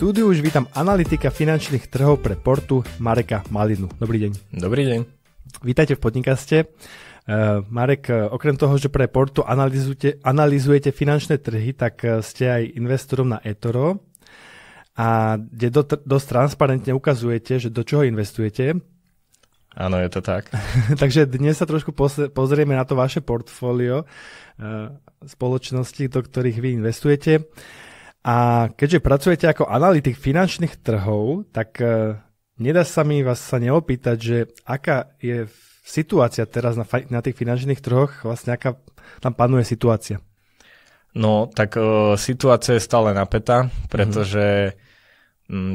štúdiu už vítam analytika finančných trhov pre Portu Mareka Malinu. Dobrý deň. Dobrý deň. Vítajte v podnikaste. Uh, Marek, eh, okrem toho, že pre Portu analizujete, analizujete finančné trhy, tak eh, ste aj investorom na eToro a kde do, dosť transparentne ukazujete, že do čoho investujete. Áno, je to tak. Takže dnes sa trošku pozrieme na to vaše portfólio uh, spoločnosti, do ktorých vy investujete. Uh, a keďže pracujete ako analytik finančných trhov, tak e, nedá sa mi vás sa neopýtať, že aká je situácia teraz na, na tých finančných trhoch, vlastne aká tam panuje situácia? No, tak uh, situácia je stále napätá, pretože mm. m,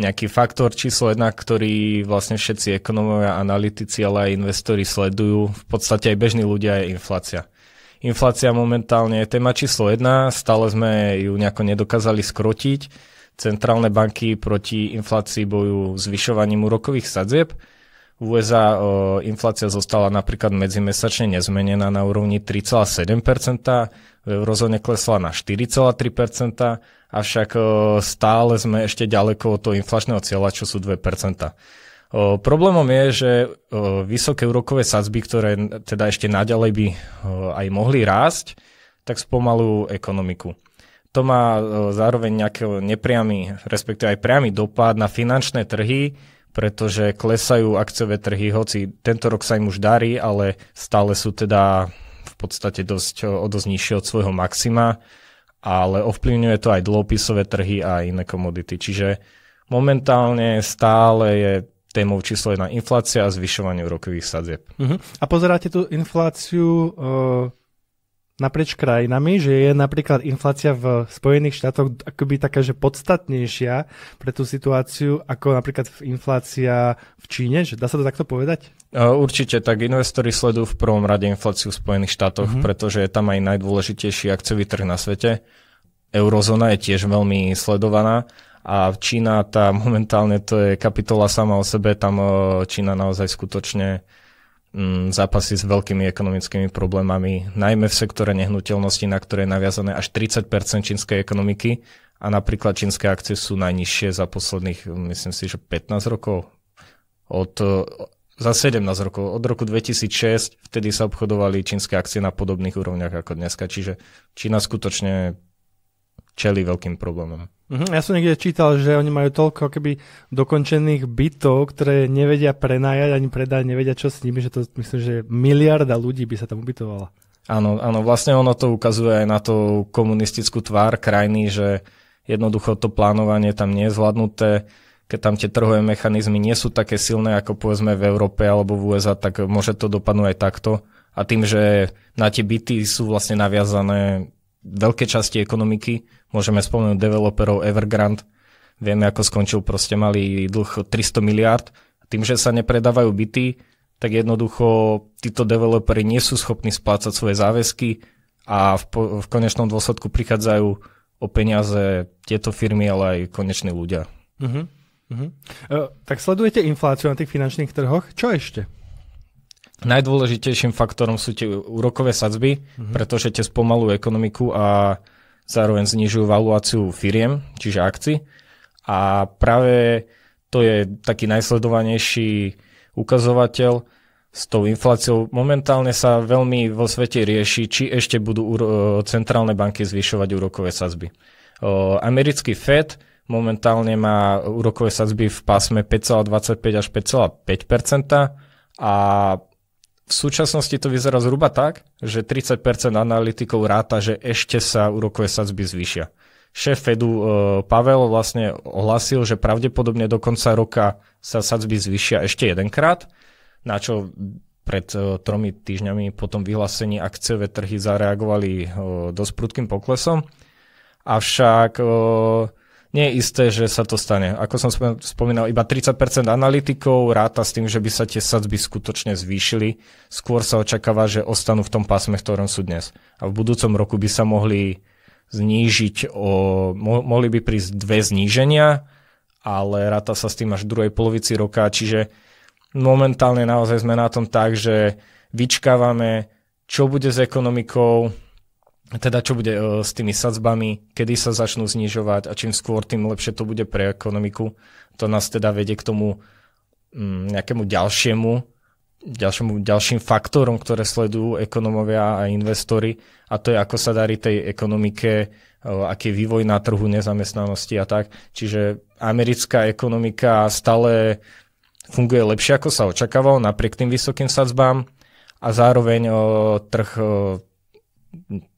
nejaký faktor číslo jedna, ktorý vlastne všetci ekonómovia, analytici, ale aj investori sledujú, v podstate aj bežní ľudia je inflácia. Inflácia momentálne je téma číslo jedna, stále sme ju nejako nedokázali skrotiť. Centrálne banky proti inflácii bojujú zvyšovaním úrokových sadzieb. V USA o, inflácia zostala napríklad medzimesačne nezmenená na úrovni 3,7%, v eurozóne klesla na 4,3%, avšak o, stále sme ešte ďaleko od toho inflačného cieľa, čo sú 2%. O, problémom je, že o, vysoké úrokové sadzby, ktoré teda ešte naďalej by o, aj mohli rásť, tak spomalujú ekonomiku. To má zároveň nejaký nepriamy, respektíve aj priamy dopad na finančné trhy, pretože klesajú akciové trhy, hoci tento rok sa im už darí, ale stále sú teda v podstate dosť, o dosť nižšie od svojho maxima, ale ovplyvňuje to aj dlhopisové trhy a iné komodity. Čiže momentálne stále je témou číslo jedna inflácia a zvyšovanie úrokových sadzieb. Uh-huh. A pozeráte tú infláciu uh, naprieč krajinami, že je napríklad inflácia v Spojených štátoch akoby taká, že podstatnejšia pre tú situáciu ako napríklad inflácia v Číne, že dá sa to takto povedať? E, určite, tak investori sledujú v prvom rade infláciu v Spojených štátoch, uh-huh. pretože je tam aj najdôležitejší akciový trh na svete. Eurozóna je tiež veľmi sledovaná a Čína tá momentálne to je kapitola sama o sebe, tam Čína naozaj skutočne mm, zápasy s veľkými ekonomickými problémami, najmä v sektore nehnuteľnosti, na ktoré je naviazané až 30 čínskej ekonomiky a napríklad čínske akcie sú najnižšie za posledných, myslím si, že 15 rokov. Od, za 17 rokov. Od roku 2006 vtedy sa obchodovali čínske akcie na podobných úrovniach ako dneska. Čiže Čína skutočne čeli veľkým problémom. Mhm, ja som niekde čítal, že oni majú toľko keby dokončených bytov, ktoré nevedia prenajať ani predať, nevedia čo s nimi, že to myslím, že miliarda ľudí by sa tam ubytovala. Áno, áno, vlastne ono to ukazuje aj na tú komunistickú tvár krajiny, že jednoducho to plánovanie tam nie je zvládnuté keď tam tie trhové mechanizmy nie sú také silné, ako povedzme v Európe alebo v USA, tak môže to dopadnúť aj takto. A tým, že na tie byty sú vlastne naviazané veľké časti ekonomiky. Môžeme spomenúť developerov Evergrande. Vieme, ako skončil, proste malý dlh 300 miliard. Tým, že sa nepredávajú byty, tak jednoducho títo developery nie sú schopní splácať svoje záväzky a v, po, v konečnom dôsledku prichádzajú o peniaze tieto firmy, ale aj koneční ľudia. Uh-huh. Uh-huh. Uh, tak sledujete infláciu na tých finančných trhoch. Čo ešte? Najdôležitejším faktorom sú tie úrokové sadzby, mm-hmm. pretože tie spomalujú ekonomiku a zároveň znižujú valuáciu firiem, čiže akcií. A práve to je taký najsledovanejší ukazovateľ s tou infláciou. Momentálne sa veľmi vo svete rieši, či ešte budú centrálne banky zvyšovať úrokové sadzby. Americký Fed momentálne má úrokové sadzby v pásme 5,25 až 5,5 a v súčasnosti to vyzerá zhruba tak, že 30% analytikov ráta, že ešte sa úrokové sadzby zvýšia. Šéf Fedu e, Pavel vlastne ohlasil, že pravdepodobne do konca roka sa sadzby zvýšia ešte jedenkrát, na čo pred e, tromi týždňami po tom vyhlásení akciové trhy zareagovali e, dosť prudkým poklesom. Avšak nie je isté, že sa to stane. Ako som spomínal, iba 30% analytikov ráta s tým, že by sa tie sadzby skutočne zvýšili. Skôr sa očakáva, že ostanú v tom pásme, v ktorom sú dnes. A v budúcom roku by sa mohli znížiť o... Mo- mohli by prísť dve zníženia, ale ráta sa s tým až v druhej polovici roka, čiže momentálne naozaj sme na tom tak, že vyčkávame, čo bude s ekonomikou, teda čo bude e, s tými sadzbami, kedy sa začnú znižovať a čím skôr, tým lepšie to bude pre ekonomiku. To nás teda vedie k tomu mm, nejakému ďalšiemu, ďalšiemu, ďalším faktorom, ktoré sledujú ekonomovia a investori a to je, ako sa darí tej ekonomike, e, aký je vývoj na trhu nezamestnanosti a tak. Čiže americká ekonomika stále funguje lepšie, ako sa očakávalo, napriek tým vysokým sadzbám a zároveň o, e, trh o,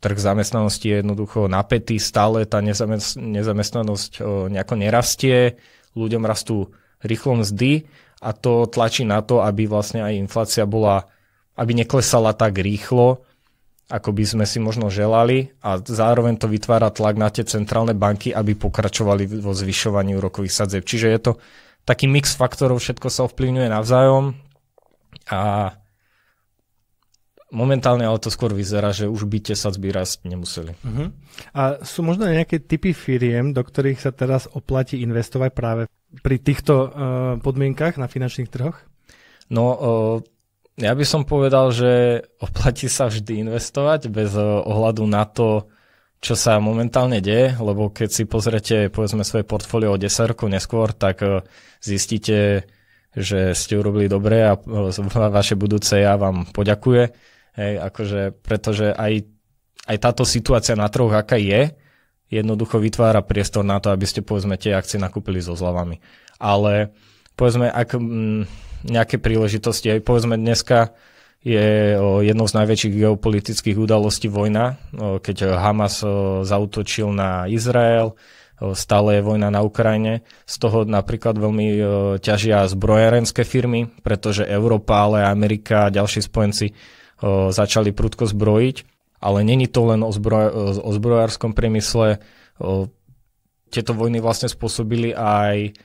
trh zamestnanosti je jednoducho napätý, stále tá nezamestnanosť nejako nerastie, ľuďom rastú rýchlo mzdy a to tlačí na to, aby vlastne aj inflácia bola, aby neklesala tak rýchlo, ako by sme si možno želali a zároveň to vytvára tlak na tie centrálne banky, aby pokračovali vo zvyšovaní úrokových sadzieb. Čiže je to taký mix faktorov, všetko sa ovplyvňuje navzájom a Momentálne ale to skôr vyzerá, že už by tie sadzby rast nemuseli. Uh-huh. A sú možno nejaké typy firiem, do ktorých sa teraz oplatí investovať práve pri týchto uh, podmienkach na finančných trhoch? No, uh, ja by som povedal, že oplatí sa vždy investovať bez uh, ohľadu na to, čo sa momentálne deje, lebo keď si pozrete povedzme svoje portfólio o 10 rokov neskôr, tak uh, zistíte, že ste urobili dobre a vaše budúce ja vám poďakuje. Hej, akože, pretože aj, aj táto situácia na trhu, aká je, jednoducho vytvára priestor na to, aby ste povedzme tie akcie nakúpili so zľavami. Ale povedzme, ak m, mm, nejaké príležitosti, aj povedzme dneska je o, jednou z najväčších geopolitických udalostí vojna, o, keď Hamas o, zautočil na Izrael, stále je vojna na Ukrajine. Z toho napríklad veľmi ťažia zbrojárenské firmy, pretože Európa, ale Amerika a ďalší spojenci E, začali prudko zbrojiť, ale není to len o, zbroj, e, o zbrojárskom priemysle. E, tieto vojny vlastne spôsobili aj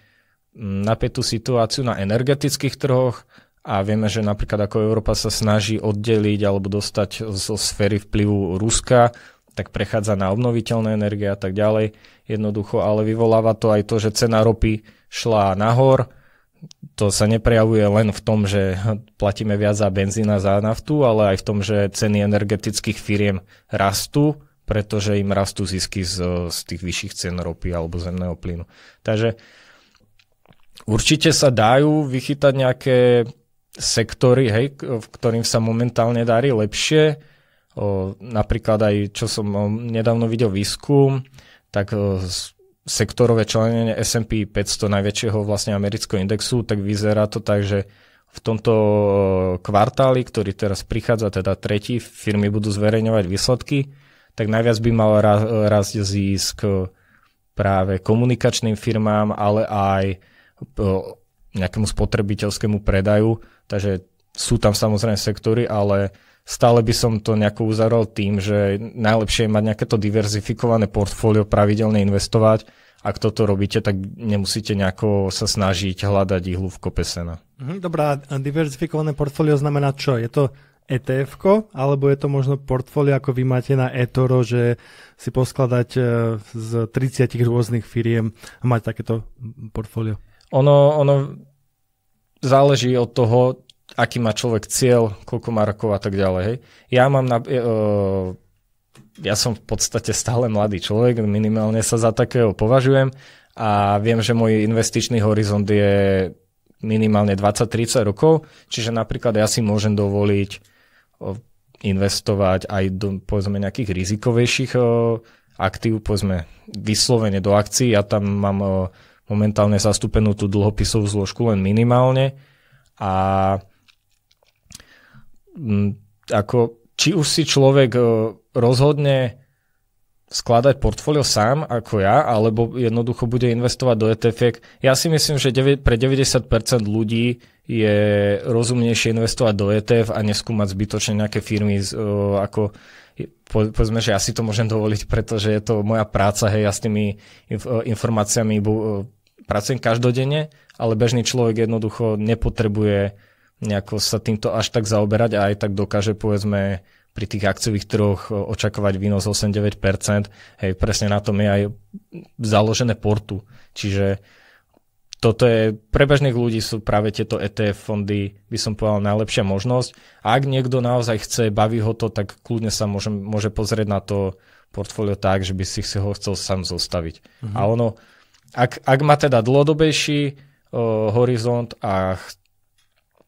napätú situáciu na energetických trhoch a vieme, že napríklad ako Európa sa snaží oddeliť alebo dostať zo sféry vplyvu Ruska, tak prechádza na obnoviteľné energie a tak ďalej. Jednoducho, ale vyvoláva to aj to, že cena ropy šla nahor, to sa neprejavuje len v tom, že platíme viac za benzín a za naftu, ale aj v tom, že ceny energetických firiem rastú, pretože im rastú zisky z, z tých vyšších cien ropy alebo zemného plynu. Takže určite sa dajú vychytať nejaké sektory, hej, v ktorým sa momentálne darí lepšie. O, napríklad aj, čo som nedávno videl výskum, tak o, sektorové členenie S&P 500 najväčšieho vlastne amerického indexu, tak vyzerá to tak, že v tomto eh, kvartáli, ktorý teraz prichádza, teda tretí, firmy budú zverejňovať výsledky, tak najviac by mal rásť zisk práve komunikačným firmám, ale aj eh, nejakému spotrebiteľskému predaju. Takže sú tam samozrejme sektory, ale stále by som to nejako uzaral tým, že najlepšie je mať nejaké to diverzifikované portfólio, pravidelne investovať. Ak toto robíte, tak nemusíte nejako sa snažiť hľadať ihlu v kope sena. Mhm, dobrá, diverzifikované portfólio znamená čo? Je to etf alebo je to možno portfólio, ako vy máte na eToro, že si poskladať e, z 30 rôznych firiem a mať takéto portfólio? Ono, ono záleží od toho, aký má človek cieľ, koľko má rokov a tak ďalej. Hej. Ja mám na, uh, ja som v podstate stále mladý človek, minimálne sa za takého považujem a viem, že môj investičný horizont je minimálne 20-30 rokov, čiže napríklad ja si môžem dovoliť e, investovať aj do povedzme nejakých rizikovejších aktív, povedzme vyslovene do akcií. Ja tam mám momentálne zastúpenú tú dlhopisovú zložku len minimálne a ako, či už si človek e, rozhodne skladať portfólio sám ako ja, alebo jednoducho bude investovať do etf Ja si myslím, že pre 90% ľudí je rozumnejšie investovať do ETF a neskúmať zbytočne nejaké firmy e, ako po, povedzme, že ja si to môžem dovoliť, pretože je to moja práca, hej, ja s tými inf, e, informáciami bu, pracujem každodenne, ale bežný človek jednoducho nepotrebuje nejako sa týmto až tak zaoberať a aj tak dokáže povedzme pri tých akciových troch e, očakávať výnos 8-9%. Hej, presne na tom je aj založené portu. Čiže toto je, pre bežných ľudí sú práve tieto ETF fondy, by som povedal, najlepšia možnosť. A ak niekto naozaj chce, baví ho to, tak kľudne sa môže, môže pozrieť na to portfólio tak, že by si ho chcel sám zostaviť. Mhm. A ono, ak, ak má teda dlhodobejší uh, horizont a ch-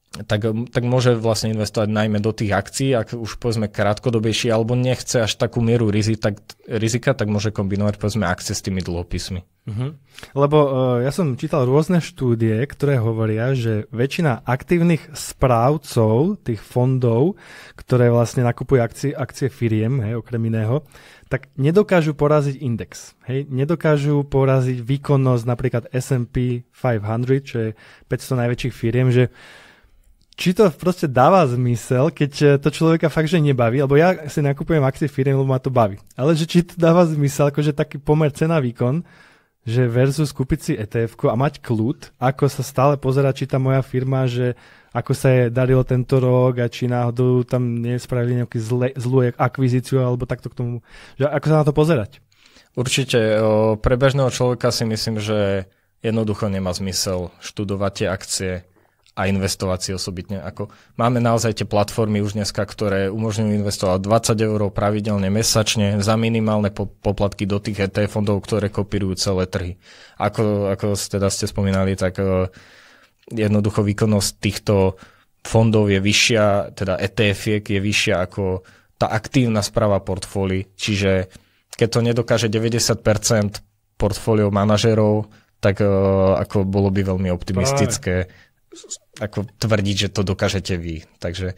tak, tak môže vlastne investovať najmä do tých akcií, ak už povedzme krátkodobejší alebo nechce až takú mieru rizika, tak, rizika, tak môže kombinovať povedzme akcie s tými dlhopismi. Uh-huh. Lebo uh, ja som čítal rôzne štúdie, ktoré hovoria, že väčšina aktívnych správcov tých fondov, ktoré vlastne nakupujú akcie, akcie firiem, hej, okrem iného, tak nedokážu poraziť index. Hej? Nedokážu poraziť výkonnosť napríklad S&P 500, čo je 500 najväčších firiem, že či to proste dáva zmysel, keď eh, to človeka fakt, že nebaví, lebo ja si nakupujem akcie firmy, lebo ma to baví. Ale že či to dáva zmysel, akože taký pomer cena-výkon, že versus kúpiť si etf a mať kľud, ako sa stále pozera, či tá moja firma, že ako sa je darilo tento rok a či náhodou tam nespravili nejakú zlú akvizíciu alebo takto k tomu, že ako sa na to pozerať. Určite, eh, pre bežného človeka si myslím, že jednoducho nemá zmysel študovať tie akcie a investovať si osobitne. Ako máme naozaj tie platformy už dneska, ktoré umožňujú investovať 20 eur pravidelne mesačne za minimálne po- poplatky do tých ETF fondov, ktoré kopírujú celé trhy. Ako, ako teda ste spomínali, tak uh, jednoducho výkonnosť týchto fondov je vyššia, teda etf je vyššia ako tá aktívna správa portfóli. Čiže keď to nedokáže 90% portfólio manažerov, tak uh, ako bolo by veľmi optimistické ako tvrdiť, že to dokážete vy. Takže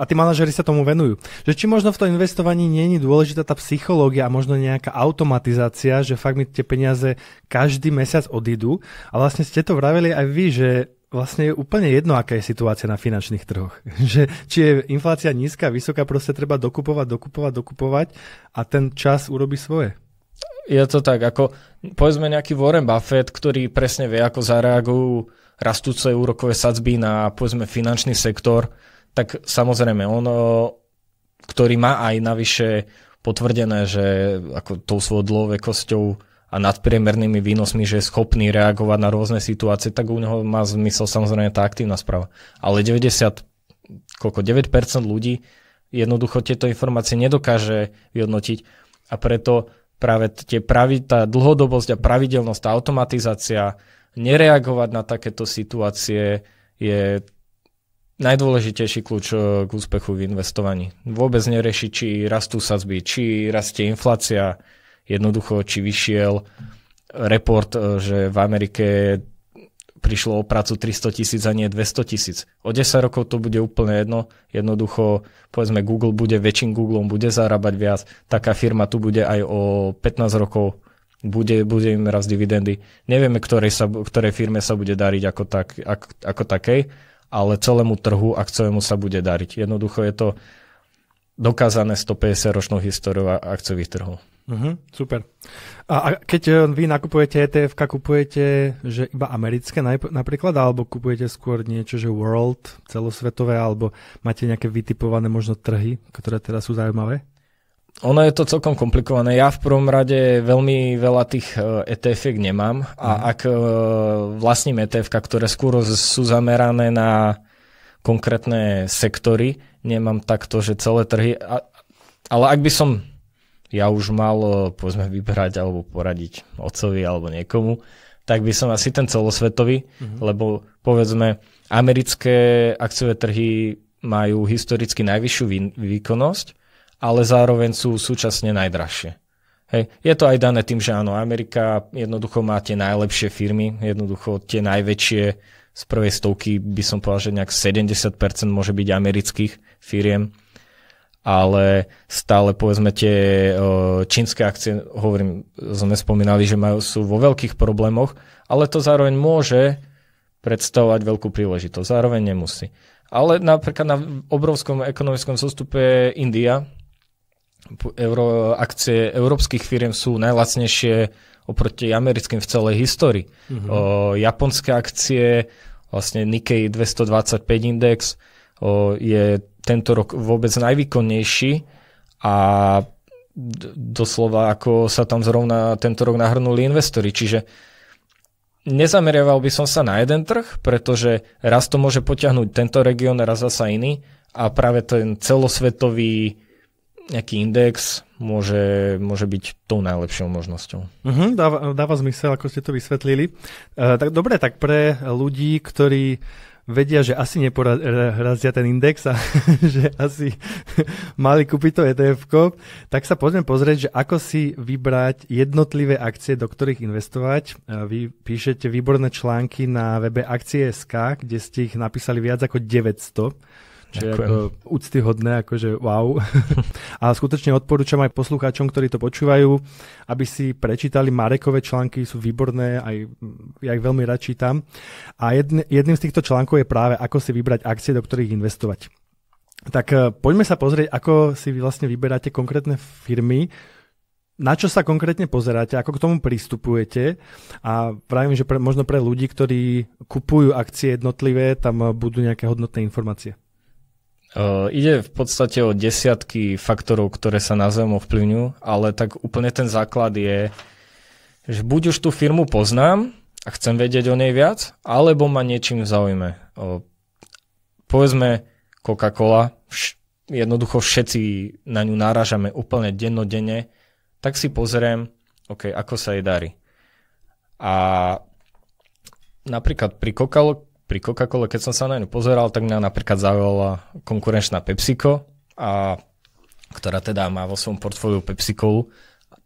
a tí manažery sa tomu venujú. Že či možno v tom investovaní nie je dôležitá tá psychológia a možno nejaká automatizácia, že fakt mi tie peniaze každý mesiac odídu. A vlastne ste to vraveli aj vy, že vlastne je úplne jedno, aká je situácia na finančných trhoch. Že, či je inflácia nízka, vysoká, proste treba dokupovať, dokupovať, dokupovať a ten čas urobí svoje. Je to tak, ako povedzme nejaký Warren Buffett, ktorý presne vie, ako zareagujú rastúce úrokové sadzby na povedzme finančný sektor, tak samozrejme on, ktorý má aj navyše potvrdené, že ako tou svojou dlhovekosťou a nadpriemernými výnosmi, že je schopný reagovať na rôzne situácie, tak u neho má zmysel samozrejme tá aktívna správa. Ale 90, koľko, 9% ľudí jednoducho tieto informácie nedokáže vyhodnotiť a preto práve tie pravi, tá dlhodobosť a pravidelnosť, tá automatizácia, nereagovať na takéto situácie je najdôležitejší kľúč eh, k úspechu v investovaní. Vôbec nerieši, či rastú sadzby, či rastie inflácia, jednoducho, či vyšiel report, eh, že v Amerike prišlo o prácu 300 tisíc a nie 200 tisíc. O 10 rokov to bude úplne jedno. Jednoducho, povedzme, Google bude väčším Googleom, bude zarábať viac. Taká firma tu bude aj o 15 rokov bude, bude im raz dividendy. Nevieme, ktorej, sa, ktorej firme sa bude dariť ako, tak, ako, ako takej, ale celému trhu a celému sa bude dariť. Jednoducho je to dokázané 150-ročnou históriou akciových trhov. Uh-huh, super. A, a keď e, vy nakupujete etf kupujete že iba americké napríklad, alebo kupujete skôr niečo, že world, celosvetové, alebo máte nejaké vytipované možno trhy, ktoré teraz sú zaujímavé? ono je to celkom komplikované. Ja v prvom rade veľmi veľa tých etf e nemám a mhm. ak e, vlastním etf ktoré skôr sú zamerané na konkrétne sektory, nemám takto, že celé trhy. A, ale ak by som ja už mal, e, povedzme, vybrať alebo poradiť ocovi alebo niekomu, tak by som asi ten celosvetový, uh-huh. lebo povedzme, americké akciové trhy majú historicky najvyššiu výkonnosť, ale zároveň sú súčasne najdrahšie. Hej. Je to aj dané tým, že áno, Amerika jednoducho má tie najlepšie firmy, jednoducho tie najväčšie z prvej stovky by som povedal, že nejak 70% môže byť amerických firiem, ale stále povedzme tie čínske akcie, hovorím, sme spomínali, že majú, sú vo veľkých problémoch, ale to zároveň môže predstavovať veľkú príležitosť, zároveň nemusí. Ale napríklad na obrovskom ekonomickom zostupe India, euro, akcie európskych firiem sú najlacnejšie oproti americkým v celej histórii. Mm-hmm. O, japonské akcie, vlastne Nikkei 225 index, o, je tento rok vôbec najvýkonnejší a doslova ako sa tam zrovna tento rok nahrnuli investori. Čiže nezameriaval by som sa na jeden trh, pretože raz to môže potiahnuť tento región, raz zasa iný a práve ten celosvetový nejaký index môže, môže byť tou najlepšou možnosťou. Uh-huh, dáva, dáva zmysel, ako ste to vysvetlili. Uh, tak dobre, tak pre ľudí, ktorí vedia, že asi neporazia ten index a že asi mali kúpiť to etf tak sa poďme pozrieť, že ako si vybrať jednotlivé akcie, do ktorých investovať. E, vy píšete výborné články na webe Akcie.sk, kde ste ich napísali viac ako 900 Čiže Ďakujem. ako úctyhodné, akože wow. a skutočne odporúčam aj poslucháčom, ktorí to počúvajú, aby si prečítali Marekové články, sú výborné, aj, ja ich veľmi rád čítam. A jedn, jedným z týchto článkov je práve, ako si vybrať akcie, do ktorých investovať. Tak e, poďme sa pozrieť, ako si vy vlastne vyberáte konkrétne firmy, na čo sa konkrétne pozeráte, ako k tomu pristupujete a vravím, že pre, možno pre ľudí, ktorí kupujú akcie jednotlivé, tam budú nejaké hodnotné informácie. Ide v podstate o desiatky faktorov, ktoré sa na Zem ovplyvňujú, ale tak úplne ten základ je, že buď už tú firmu poznám a chcem vedieť o nej viac, alebo ma niečím zaujme. Povedzme Coca-Cola, jednoducho všetci na ňu náražame úplne dennodenne, tak si pozriem, OK, ako sa jej darí. A napríklad pri Coca-Cola pri Coca-Cole, keď som sa na ňu pozeral, tak mňa napríklad zaujala konkurenčná PepsiCo, a, ktorá teda má vo svojom portfóliu PepsiCo,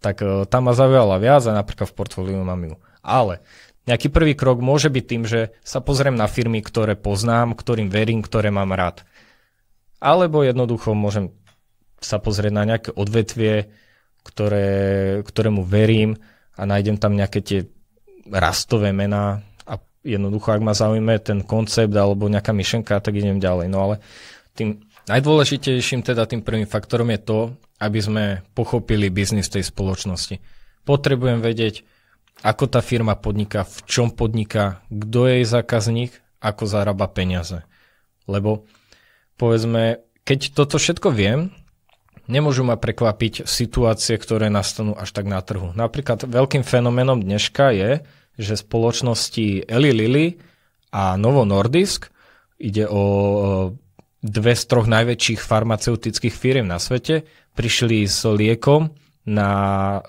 tak uh, e, tam ma zaujala viac a napríklad v portfóliu mám ju. Ale nejaký prvý krok môže byť tým, že sa pozriem na firmy, ktoré poznám, ktorým verím, ktoré mám rád. Alebo jednoducho môžem sa pozrieť na nejaké odvetvie, ktoré, ktorému verím a nájdem tam nejaké tie rastové mená, jednoducho, ak ma zaujíma ten koncept alebo nejaká myšlenka, tak idem ďalej. No ale tým najdôležitejším, teda tým prvým faktorom je to, aby sme pochopili biznis tej spoločnosti. Potrebujem vedieť, ako tá firma podniká, v čom podniká, kto je jej zákazník, ako zarába peniaze. Lebo povedzme, keď toto všetko viem, nemôžu ma prekvapiť situácie, ktoré nastanú až tak na trhu. Napríklad veľkým fenoménom dneška je, že spoločnosti Eli Lilly a Novo Nordisk, ide o e, dve z troch najväčších farmaceutických firiem na svete, prišli s liekom na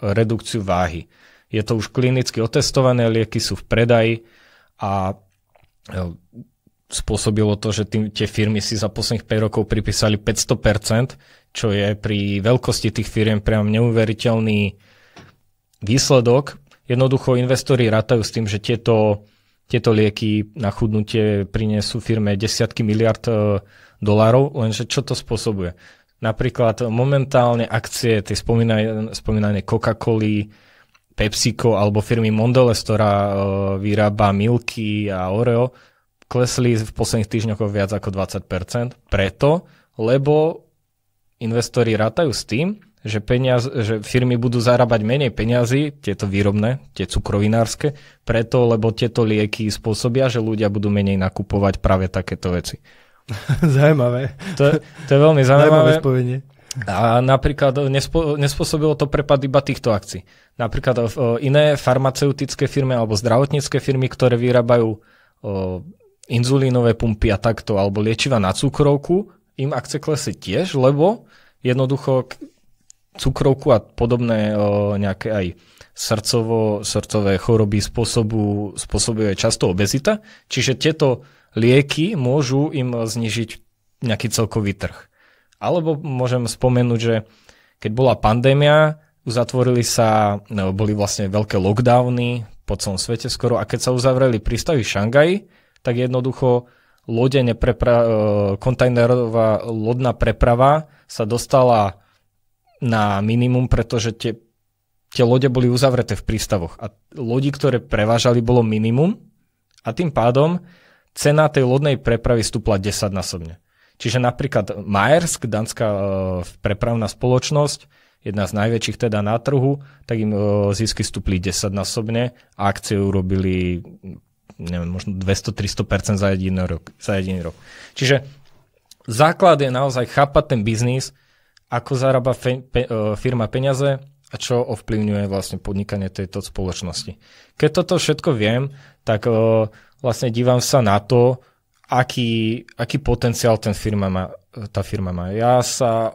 redukciu váhy. Je to už klinicky otestované, lieky sú v predaji a e, spôsobilo to, že tým, tie firmy si za posledných 5 rokov pripísali 500%, čo je pri veľkosti tých firiem priam neuveriteľný výsledok, Jednoducho investori rátajú s tým, že tieto, tieto lieky na chudnutie prinesú firme desiatky miliard e, dolárov, lenže čo to spôsobuje? Napríklad momentálne akcie tej spomínané spomínanej coca coli PepsiCo alebo firmy Mondelez, ktorá e, vyrába Milky a Oreo, klesli v posledných týždňoch o viac ako 20%. Preto, lebo investori rátajú s tým, že, peniaz, že firmy budú zarábať menej peniazy, tieto výrobné, tie cukrovinárske, preto, lebo tieto lieky spôsobia, že ľudia budú menej nakupovať práve takéto veci. Zajímavé. To je, to je veľmi zaujímavé. zaujímavé A napríklad nespo, nespôsobilo to prepad iba týchto akcií. Napríklad iné farmaceutické firmy alebo zdravotnícke firmy, ktoré vyrábajú o, inzulínové pumpy a takto, alebo liečiva na cukrovku, im akce klesli tiež, lebo jednoducho cukrovku a podobné nejaké aj srdcovo, srdcové choroby spôsobu, spôsobuje často obezita. Čiže tieto lieky môžu im znižiť nejaký celkový trh. Alebo môžem spomenúť, že keď bola pandémia, uzatvorili sa, no, boli vlastne veľké lockdowny po celom svete skoro a keď sa uzavreli prístavy v Šangaji, tak jednoducho lode neprepra- kontajnerová lodná preprava sa dostala na minimum, pretože tie, tie lode boli uzavreté v prístavoch a lodi, ktoré prevážali, bolo minimum a tým pádom cena tej lodnej prepravy stúpla 10 násobne. Čiže napríklad Maersk, dánska e, prepravná spoločnosť, jedna z najväčších teda na trhu, tak im e, zisky stúpli 10 násobne a akcie urobili neviem, možno 200-300% za, jediný rok, za jediný rok. Čiže základ je naozaj chápať ten biznis, ako zarába fe, pe, e, firma peniaze a čo ovplyvňuje vlastne podnikanie tejto spoločnosti. Keď toto všetko viem, tak o, e, vlastne dívam sa na to, aký, aký potenciál ten firma má, tá firma má. Ja sa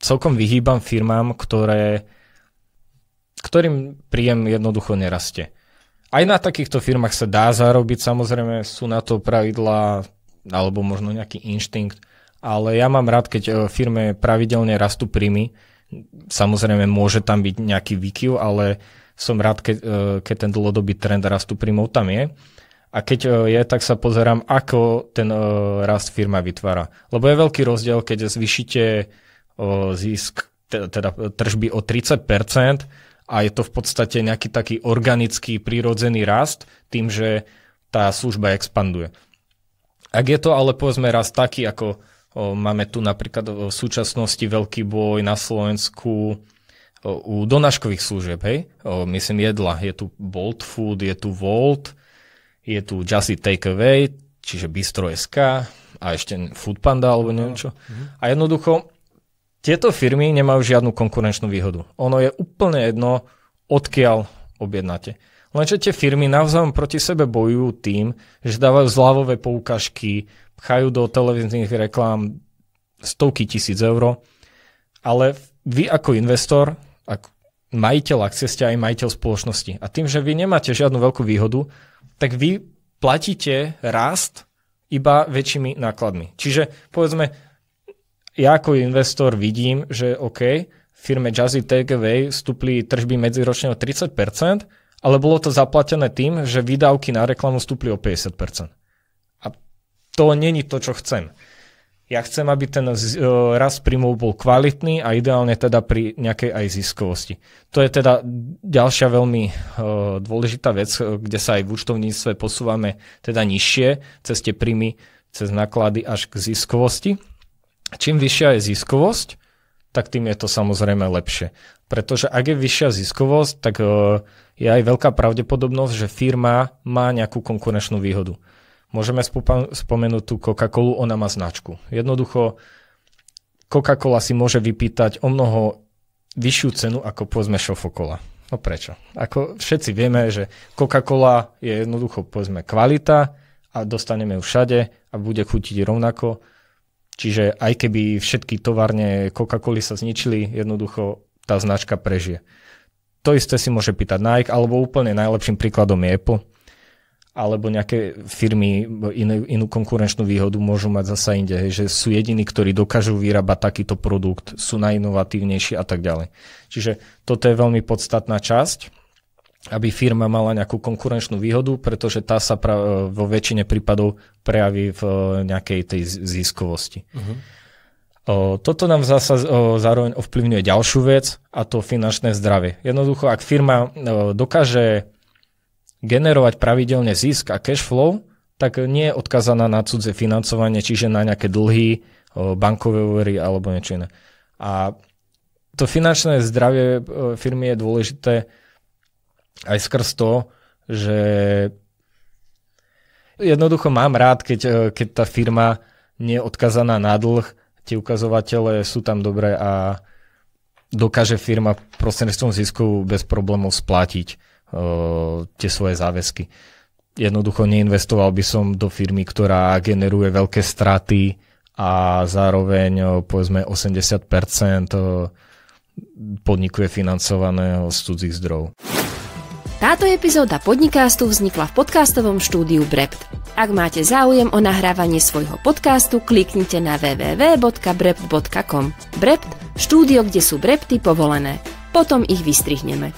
celkom vyhýbam firmám, ktoré, ktorým príjem jednoducho nerastie. Aj na takýchto firmách sa dá zarobiť, samozrejme sú na to pravidlá alebo možno nejaký inštinkt, ale ja mám rád, keď e, firme pravidelne rastú príjmy. Samozrejme, môže tam byť nejaký výkyv, ale som rád, keď, e, keď ten dlhodobý trend rastu príjmov tam je. A keď e, je, tak sa pozerám, ako ten rast firma vytvára. Lebo je veľký rozdiel, keď zvyšíte zisk, teda tržby o 30% a je to v podstate nejaký taký organický, prírodzený rast tým, že tá služba expanduje. Ak je to ale povedzme rast taký, ako Máme tu napríklad v súčasnosti veľký boj na Slovensku u donáškových služieb, hej? Myslím jedla. Je tu Bolt Food, je tu Volt, je tu Just Eat Takeaway, čiže SK a ešte Food Panda alebo neviem čo. Mhm. A jednoducho tieto firmy nemajú žiadnu konkurenčnú výhodu. Ono je úplne jedno, odkiaľ objednáte. Lenže tie firmy navzájom proti sebe bojujú tým, že dávajú zľavové poukažky, pchajú do televíznych reklám stovky tisíc eur, ale vy ako investor, ako majiteľ akcie ste aj majiteľ spoločnosti. A tým, že vy nemáte žiadnu veľkú výhodu, tak vy platíte rast iba väčšími nákladmi. Čiže povedzme, ja ako investor vidím, že OK, firme Jazzy Takeaway vstúpli tržby medziročne o 30%, ale bolo to zaplatené tým, že výdavky na reklamu vstúpli o 50% to není to, čo chcem. Ja chcem, aby ten e, rast príjmov bol kvalitný a ideálne teda pri nejakej aj ziskovosti. To je teda ďalšia veľmi e, dôležitá vec, e, kde sa aj v účtovníctve posúvame teda nižšie cez tie príjmy, cez náklady až k ziskovosti. Čím vyššia je ziskovosť, tak tým je to samozrejme lepšie. Pretože ak je vyššia ziskovosť, tak je aj veľká pravdepodobnosť, že firma má nejakú konkurenčnú výhodu Môžeme spomenúť tú Coca-Colu, ona má značku. Jednoducho, Coca-Cola si môže vypýtať o mnoho vyššiu cenu ako povedzme šofokola. No prečo? Ako všetci vieme, že Coca-Cola je jednoducho povedzme kvalita a dostaneme ju všade a bude chutiť rovnako. Čiže aj keby všetky továrne Coca-Coly sa zničili, jednoducho tá značka prežije. To isté si môže pýtať Nike, alebo úplne najlepším príkladom je Apple alebo nejaké firmy iné, inú konkurenčnú výhodu môžu mať zasa inde, hej, že sú jediní, ktorí dokážu vyrábať takýto produkt, sú najinovatívnejší a tak ďalej. Čiže toto je veľmi podstatná časť, aby firma mala nejakú konkurenčnú výhodu, pretože tá sa pra- e, vo väčšine prípadov prejaví v e, nejakej tej ziskovosti. Uh-huh. O, toto nám zasa o, e, zároveň ovplyvňuje ďalšiu vec a to finančné zdravie. Jednoducho, ak firma o, dokáže generovať pravidelne zisk a cash flow, tak nie je odkazaná na cudze financovanie, čiže na nejaké dlhy, bankové úvery alebo niečo iné. A to finančné zdravie firmy je dôležité aj skrz to, že jednoducho mám rád, keď, keď tá firma nie je odkazaná na dlh, tie ukazovatele sú tam dobré a dokáže firma prostredstvom zisku bez problémov splatiť Eh, tie svoje záväzky. Jednoducho neinvestoval by som do firmy, ktorá generuje veľké straty a zároveň eh, povedzme 80% eh, podniku je financovaného z cudzích zdrojov. Táto epizóda podcastu vznikla v podcastovom štúdiu Brept. Ak máte záujem o nahrávanie svojho podcastu, kliknite na www.brept.com. Brept – štúdio, kde sú brepty povolené. Potom ich vystrihneme.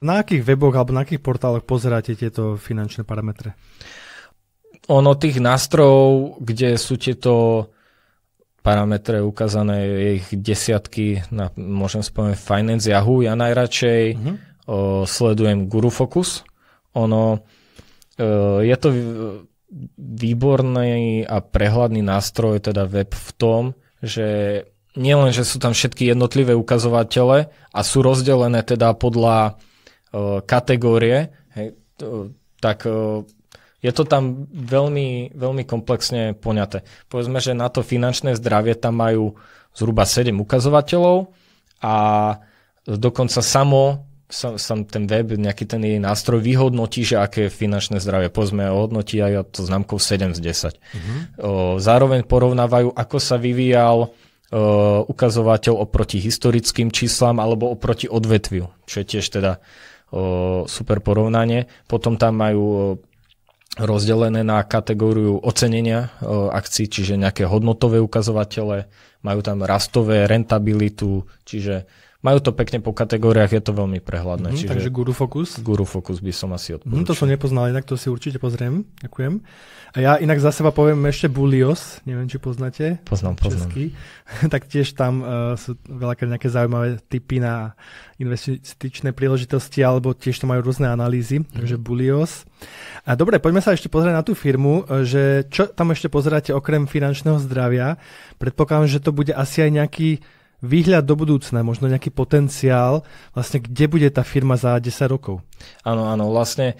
Na akých weboch alebo na akých portáloch pozeráte tieto finančné parametre? Ono tých nástrojov, kde sú tieto parametre ukázané, je ich desiatky, na, môžem spomenúť Finance Yahoo, ja najradšej uh-huh. o, sledujem Guru Focus. Ono, o, e, je to výborný a prehľadný nástroj, teda web v tom, že nielen, že sú tam všetky jednotlivé ukazovatele a sú rozdelené teda podľa kategórie, hej, to, tak je to tam veľmi, veľmi komplexne poňaté. Povedzme, že na to finančné zdravie tam majú zhruba 7 ukazovateľov a dokonca samo sam, sam ten web, nejaký ten jej nástroj vyhodnotí, že aké je finančné zdravie. Povedzme, hodnotí aj to známkou 7 z 10. Mm-hmm. zároveň porovnávajú, ako sa vyvíjal ukazovateľ oproti historickým číslam alebo oproti odvetviu, čo je tiež teda super porovnanie. Potom tam majú rozdelené na kategóriu ocenenia akcií, čiže nejaké hodnotové ukazovatele, majú tam rastové, rentabilitu, čiže majú to pekne po kategóriách, je to veľmi prehľadné. Mm, čiže takže Guru Focus. Guru Focus by som asi mhm, odporúčil. Mm, to som nepoznal, inak to si určite pozriem. Ďakujem. A ja inak za seba poviem ešte Bulios, neviem, či poznáte. Poznám, poznám. tak tiež tam uh, sú veľakrát nejaké zaujímavé typy na investičné príležitosti, alebo tiež to majú rôzne analýzy, mm. takže Bulios. A dobre, poďme sa ešte pozrieť na tú firmu, e, že čo tam ešte pozeráte okrem finančného zdravia. Predpokladám, že to bude asi aj nejaký výhľad do budúcna, možno nejaký potenciál, vlastne kde bude tá firma za 10 rokov. Áno, áno, vlastne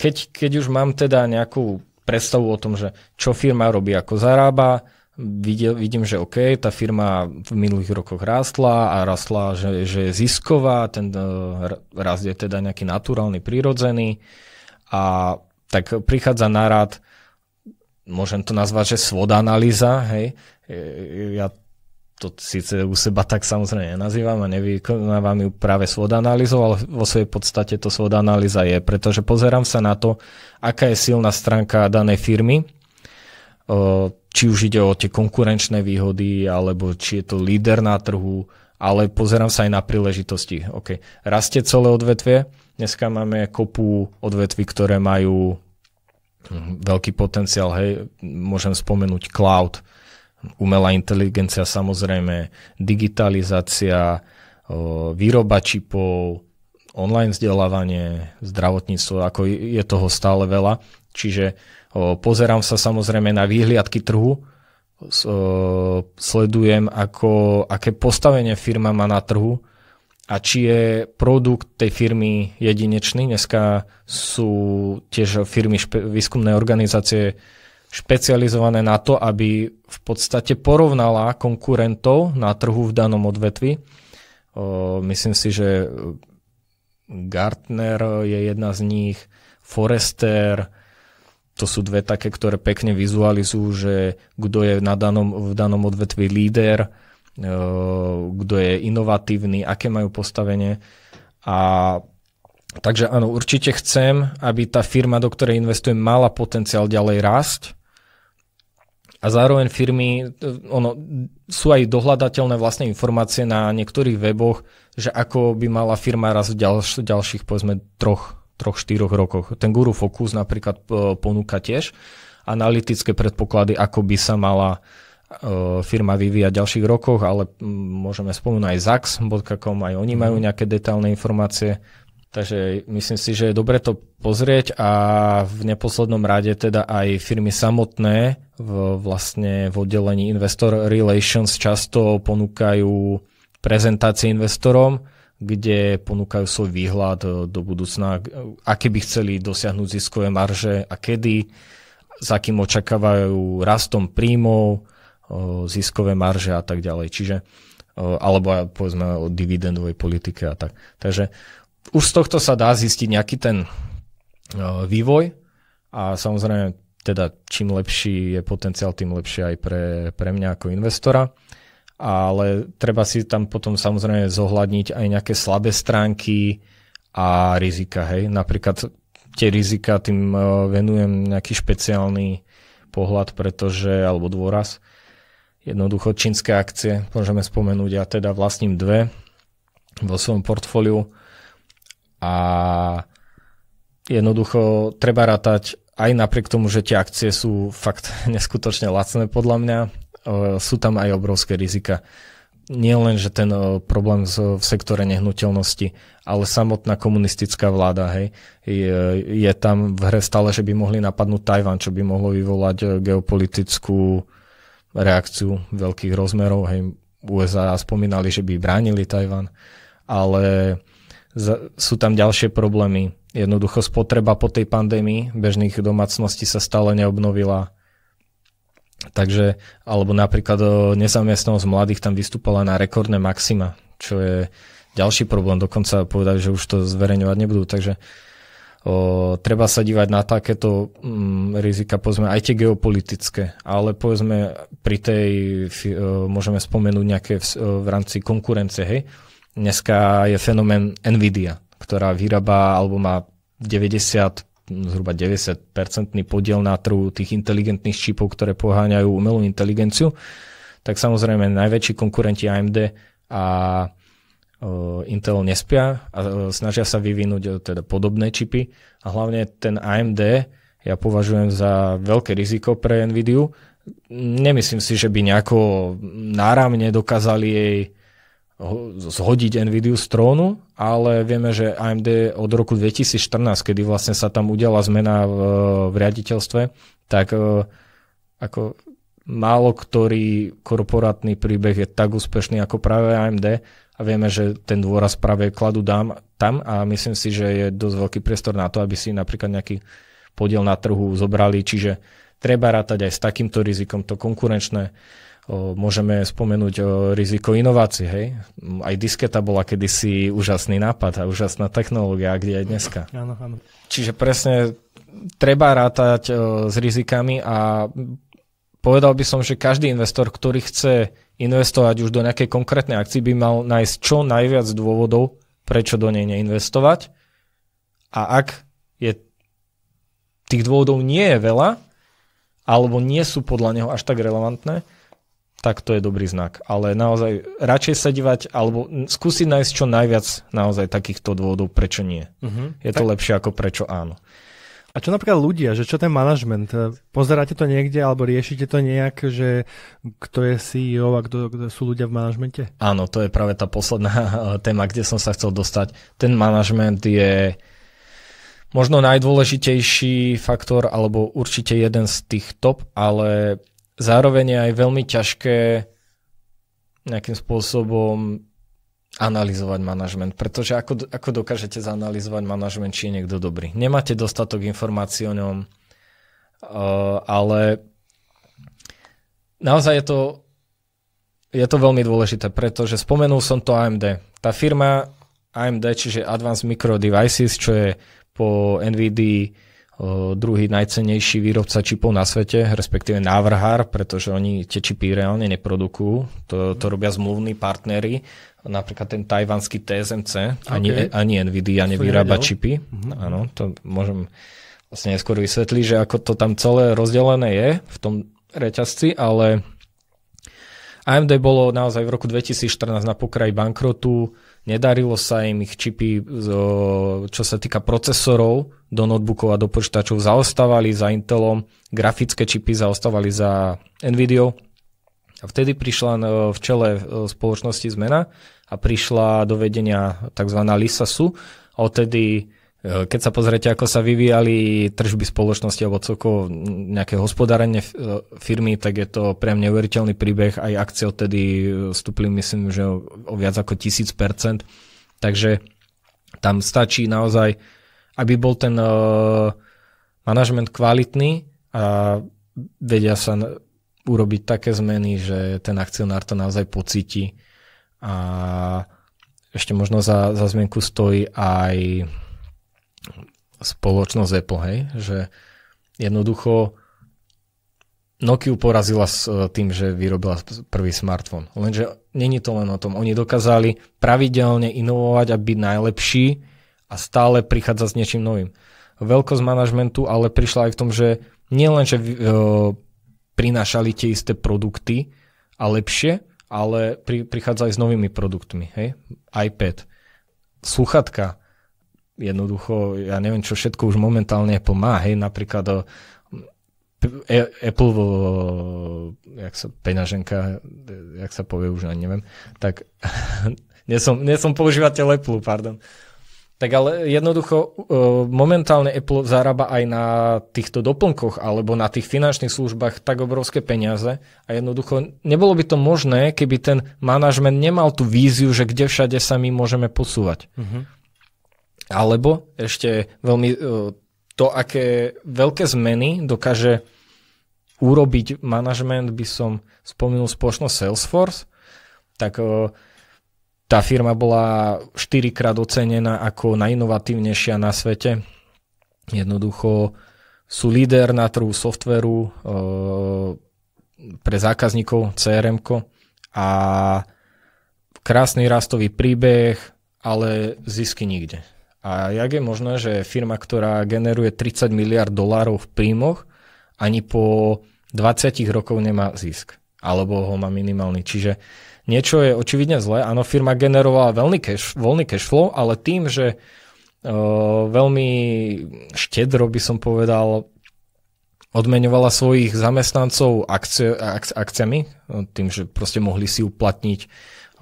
keď, keď už mám teda nejakú predstavu o tom, že čo firma robí, ako zarába, videl, vidím, že OK, tá firma v minulých rokoch rástla a rástla, že, že je zisková, ten e, rast je teda nejaký naturálny, prírodzený a tak prichádza na rád, môžem to nazvať, že analýza, hej, e, ja to síce u seba tak samozrejme nenazývam a nevykonávam ju práve svod analýzou, ale vo svojej podstate to svod analýza je, pretože pozerám sa na to, aká je silná stránka danej firmy, či už ide o tie konkurenčné výhody, alebo či je to líder na trhu, ale pozerám sa aj na príležitosti. Okay. Rastie celé odvetvie, dneska máme kopu odvetví, ktoré majú hm, veľký potenciál, hej, môžem spomenúť cloud, umelá inteligencia samozrejme, digitalizácia, výroba čipov, online vzdelávanie, zdravotníctvo, ako je toho stále veľa. Čiže pozerám sa samozrejme na výhliadky trhu, sledujem, ako, aké postavenie firma má na trhu a či je produkt tej firmy jedinečný. Dneska sú tiež firmy, výskumné organizácie špecializované na to, aby v podstate porovnala konkurentov na trhu v danom odvetvi. Myslím si, že Gartner je jedna z nich, Forester to sú dve také, ktoré pekne vizualizujú, že kto je na danom, v danom odvetvi líder, kto je inovatívny, aké majú postavenie. A takže áno, určite chcem, aby tá firma, do ktorej investujem, mala potenciál ďalej rásť, a zároveň firmy, ono, sú aj dohľadateľné vlastne informácie na niektorých weboch, že ako by mala firma raz v ďalš, ďalších, povedzme, troch, troch, štyroch rokoch. Ten Guru Focus napríklad e, ponúka tiež analytické predpoklady, ako by sa mala e, firma vyvíja v ďalších rokoch, ale môžeme spomenúť aj zax.com, aj oni majú mhm. nejaké detailné informácie Takže myslím si, že je dobre to pozrieť a v neposlednom rade teda aj firmy samotné v, vlastne v oddelení Investor Relations často ponúkajú prezentácie investorom, kde ponúkajú svoj výhľad e, do budúcna, e, aké by chceli dosiahnuť ziskové marže a kedy, s akým očakávajú rastom príjmov, e, ziskové marže a tak ďalej. Čiže alebo povedzme o dividendovej politike a tak. Takže už z tohto sa dá zistiť nejaký ten e, vývoj a samozrejme teda čím lepší je potenciál, tým lepšie aj pre, pre mňa ako investora. Ale treba si tam potom samozrejme zohľadniť aj nejaké slabé stránky a rizika. Hej? Napríklad tie rizika tým e, venujem nejaký špeciálny pohľad, pretože, alebo dôraz, jednoducho čínske akcie, môžeme spomenúť, ja teda vlastním dve vo svojom portfóliu a jednoducho treba rátať aj napriek tomu, že tie akcie sú fakt neskutočne lacné podľa mňa, e, sú tam aj obrovské rizika. Nie len, že ten e, problém v sektore nehnuteľnosti, ale samotná komunistická vláda, hej, je, je tam v hre stále, že by mohli napadnúť Tajvan, čo by mohlo vyvolať e, geopolitickú reakciu veľkých rozmerov, hej, USA spomínali, že by bránili Tajvan, ale sú tam ďalšie problémy. Jednoducho spotreba po tej pandémii bežných domácností sa stále neobnovila. Takže, alebo napríklad e, nezamestnanosť mladých tam vystúpala na rekordné maxima, čo je ďalší problém. Dokonca povedali, že už to zverejňovať nebudú. Takže o, treba sa dívať na takéto m, mm, rizika, povedzme aj tie geopolitické, ale povedzme pri tej, o, e, môžeme spomenúť nejaké v, o, e, v rámci konkurencie, hej, Dneska je fenomén Nvidia, ktorá vyrába alebo má 90 zhruba 90-percentný podiel na trhu tých inteligentných čipov, ktoré poháňajú umelú inteligenciu, tak samozrejme najväčší konkurenti AMD a e, Intel nespia a e, snažia sa vyvinúť e, teda podobné čipy a hlavne ten AMD ja považujem za veľké riziko pre Nvidia. Nemyslím si, že by nejako náramne dokázali jej zhodiť Nvidia z trónu, ale vieme, že AMD od roku 2014, kedy vlastne sa tam udiala zmena v, v riaditeľstve, tak e, ako málo ktorý korporátny príbeh je tak úspešný ako práve AMD a vieme, že ten dôraz práve kladu dám tam a myslím si, že je dosť veľký priestor na to, aby si napríklad nejaký podiel na trhu zobrali, čiže treba rátať aj s takýmto rizikom, to konkurenčné Môžeme spomenúť riziko inovácií. Hej? Aj disketa bola kedysi úžasný nápad a úžasná technológia, kde je dneska. Áno, áno. Čiže presne treba rátať s rizikami a povedal by som, že každý investor, ktorý chce investovať už do nejakej konkrétnej akcie, by mal nájsť čo najviac dôvodov, prečo do nej neinvestovať. A ak je tých dôvodov nie je veľa, alebo nie sú podľa neho až tak relevantné, tak to je dobrý znak. Ale naozaj radšej sa divať, alebo skúsiť nájsť čo najviac naozaj takýchto dôvodov, prečo nie. Uh-huh. Je tak... to lepšie ako prečo áno. A čo napríklad ľudia, že čo ten manažment? Pozeráte to niekde alebo riešite to nejak, že kto je CEO a kto, kto sú ľudia v manažmente? Áno, to je práve tá posledná eh, téma, kde som sa chcel dostať. Ten manažment je možno najdôležitejší faktor alebo určite jeden z tých top, ale zároveň je aj veľmi ťažké nejakým spôsobom analyzovať manažment, pretože ako, ako dokážete zanalizovať manažment, či je niekto dobrý. Nemáte dostatok informácií o ňom, eh, ale naozaj je to, je to veľmi dôležité, pretože spomenul som to AMD. Tá firma AMD, čiže Advanced Micro Devices, čo je po NVIDIA druhý najcenejší výrobca čipov na svete, respektíve návrhár, pretože oni tie čipy reálne neprodukujú. To, to robia zmluvní partnery, napríklad ten tajvanský TSMC, okay. ani, ani Nvidia nevyrába čipy. mm Áno, to môžem vlastne neskôr vysvetliť, že ako to tam celé rozdelené je v tom reťazci, ale AMD bolo naozaj v roku 2014 na pokraji bankrotu, Nedarilo sa im, ich čipy, čo sa týka procesorov do notebookov a do počítačov, zaostávali za Intelom, grafické čipy zaostávali za Nvidia. A vtedy prišla e, v čele e, spoločnosti zmena a prišla do vedenia tzv. Lisa a odtedy Eh, keď sa pozriete, ako sa vyvíjali tržby spoločnosti alebo celkovo nejaké hospodárenie eh, firmy, tak je to priam neuveriteľný príbeh. Aj akcie odtedy vstúpili, eh, myslím, že o viac ako 1000%. Takže tam stačí naozaj, aby bol ten manažment kvalitný a vedia sa urobiť také zmeny, že ten akcionár to naozaj pocíti a ešte možno za, za zmienku stojí aj spoločnosť Apple, hej? že jednoducho Nokia porazila s e, tým, že vyrobila prvý smartfón. Lenže není to len o tom. Oni dokázali pravidelne inovovať a byť najlepší a stále prichádzať s niečím novým. Veľkosť manažmentu ale prišla aj v tom, že nielen, že e, prinášali tie isté produkty a lepšie, ale pri, prichádza aj s novými produktmi. Hej? iPad, sluchatka, Jednoducho, ja neviem, čo všetko už momentálne Apple má, hej, napríklad e-, Apple vo, jak sa, peňaženka, jak sa povie už, neviem, tak nie som, nie som používateľ Apple, pardon. Tak ale jednoducho momentálne Apple zarába aj na týchto doplnkoch alebo na tých finančných službách tak obrovské peniaze a jednoducho nebolo by to možné, keby ten manažment nemal tú víziu, že kde všade sa my môžeme posúvať. Mm-hmm. Alebo ešte veľmi e, to, aké veľké zmeny dokáže urobiť manažment, by som spomenul spoločnosť Salesforce, tak e, tá firma bola 4 krát ocenená ako najinovatívnejšia na svete. Jednoducho sú líder na trhu softveru e, pre zákazníkov crm a krásny rastový príbeh, ale zisky nikde. A jak je možné, že firma, ktorá generuje 30 miliard dolárov v príjmoch, ani po 20 rokov nemá zisk? Alebo ho má minimálny. Čiže niečo je očividne zlé. Áno, firma generovala veľmi cash, voľný cash flow, ale tým, že e, veľmi štedro by som povedal, odmeňovala svojich zamestnancov akcie, ak, akciami, tým, že proste mohli si uplatniť e,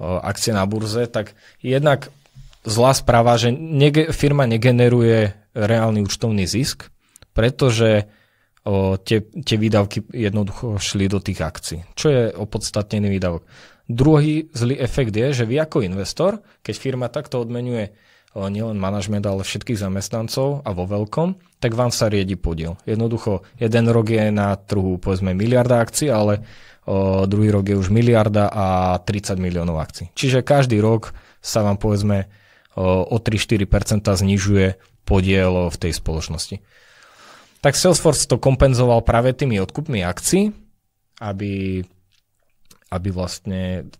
akcie na burze, tak jednak zlá správa, že nege, firma negeneruje reálny účtovný zisk, pretože o, tie, tie výdavky jednoducho šli do tých akcií, čo je opodstatnený výdavok. Druhý zlý efekt je, že vy ako investor, keď firma takto odmenuje o, nielen manažment, ale všetkých zamestnancov a vo veľkom, tak vám sa riedi podiel. Jednoducho, jeden rok je na trhu povedzme miliarda akcií, ale o, druhý rok je už miliarda a 30 miliónov akcií. Čiže každý rok sa vám povedzme o 3-4% znižuje podiel v tej spoločnosti. Tak Salesforce to kompenzoval práve tými odkupmi akcií, aby, aby vlastne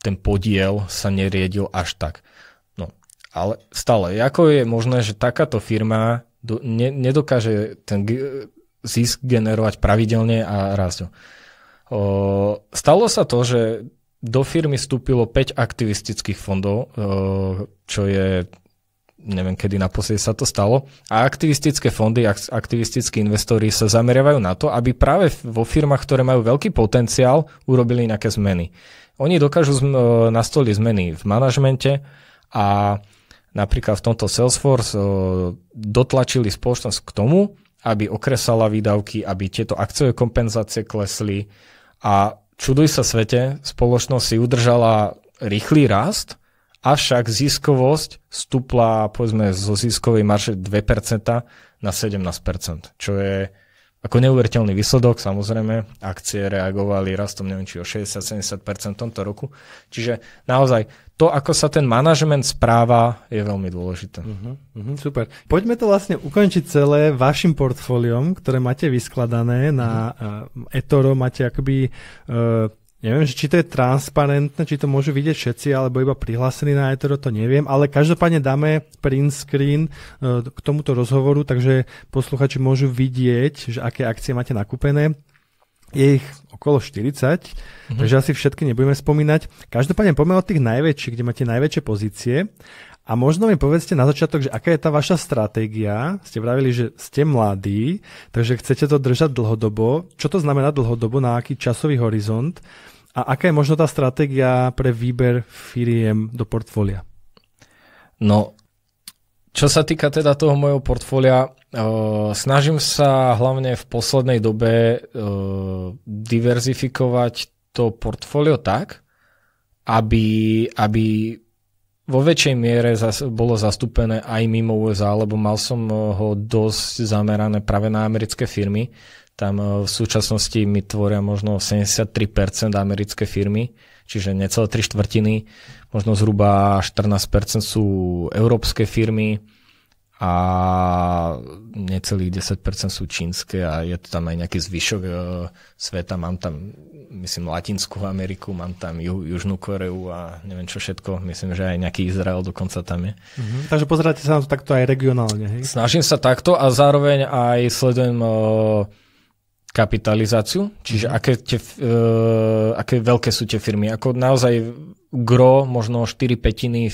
ten podiel sa neriedil až tak. No, ale stále, ako je možné, že takáto firma do, ne, nedokáže ten zisk generovať pravidelne a rázdo? stalo sa to, že do firmy vstúpilo 5 aktivistických fondov, eh, čo je neviem, kedy naposledy sa to stalo. A aktivistické fondy, aktivistickí investori sa zameriavajú na to, aby práve vo firmách, ktoré majú veľký potenciál, urobili nejaké zmeny. Oni dokážu eh, nastoliť zmeny v manažmente a napríklad v tomto Salesforce eh, dotlačili spoločnosť k tomu, aby okresala výdavky, aby tieto akciové kompenzácie klesli a čuduj sa svete, spoločnosť si udržala rýchly rast, avšak ziskovosť stúpla povedzme zo ziskovej marže 2% na 17%, čo je ako neuveriteľný výsledok, samozrejme, akcie reagovali rastom, neviem, či o 60-70% v tomto roku. Čiže naozaj to, ako sa ten manažment správa, je veľmi dôležité. Uh-huh, uh-huh, super. Poďme to vlastne ukončiť celé vašim portfóliom, ktoré máte vyskladané na uh, eToro, máte akoby uh, Neviem, či to je transparentné, či to môžu vidieť všetci, alebo iba prihlásení na etero, to neviem, ale každopádne dáme print screen eh, k tomuto rozhovoru, takže posluchači môžu vidieť, že aké akcie máte nakúpené. Je ich okolo 40, mm-hmm. takže asi všetky nebudeme spomínať. Každopádne poďme od tých najväčších, kde máte najväčšie pozície. A možno mi povedzte na začiatok, že aká je tá vaša stratégia? Ste vravili, že ste mladí, takže chcete to držať dlhodobo. Čo to znamená dlhodobo, na aký časový horizont? A aká je možno tá stratégia pre výber firiem do portfólia? No, čo sa týka teda toho mojho portfólia, uh, snažím sa hlavne v poslednej dobe uh, diverzifikovať to portfólio tak, aby, aby vo väčšej miere zas, bolo zastúpené aj mimo USA, lebo mal som ho dosť zamerané práve na americké firmy. Uh, tam e, v súčasnosti mi tvoria možno 73% americké firmy, čiže necelé tri štvrtiny, možno zhruba 14% sú európske firmy a necelých 10% sú čínske a je tam aj nejaký zvyšok e, sveta. Mám tam, myslím, Latinskú Ameriku, mám tam Ju- Južnú Koreu a neviem čo všetko. Myslím, že aj nejaký Izrael dokonca tam je. Mm-hmm. Takže pozeráte sa na to takto aj regionálne, hej? Snažím sa takto a zároveň aj sledujem uh, kapitalizáciu, čiže mm-hmm. aké, tie, uh, aké veľké sú tie firmy. Ako naozaj gro, možno 4 petiny e,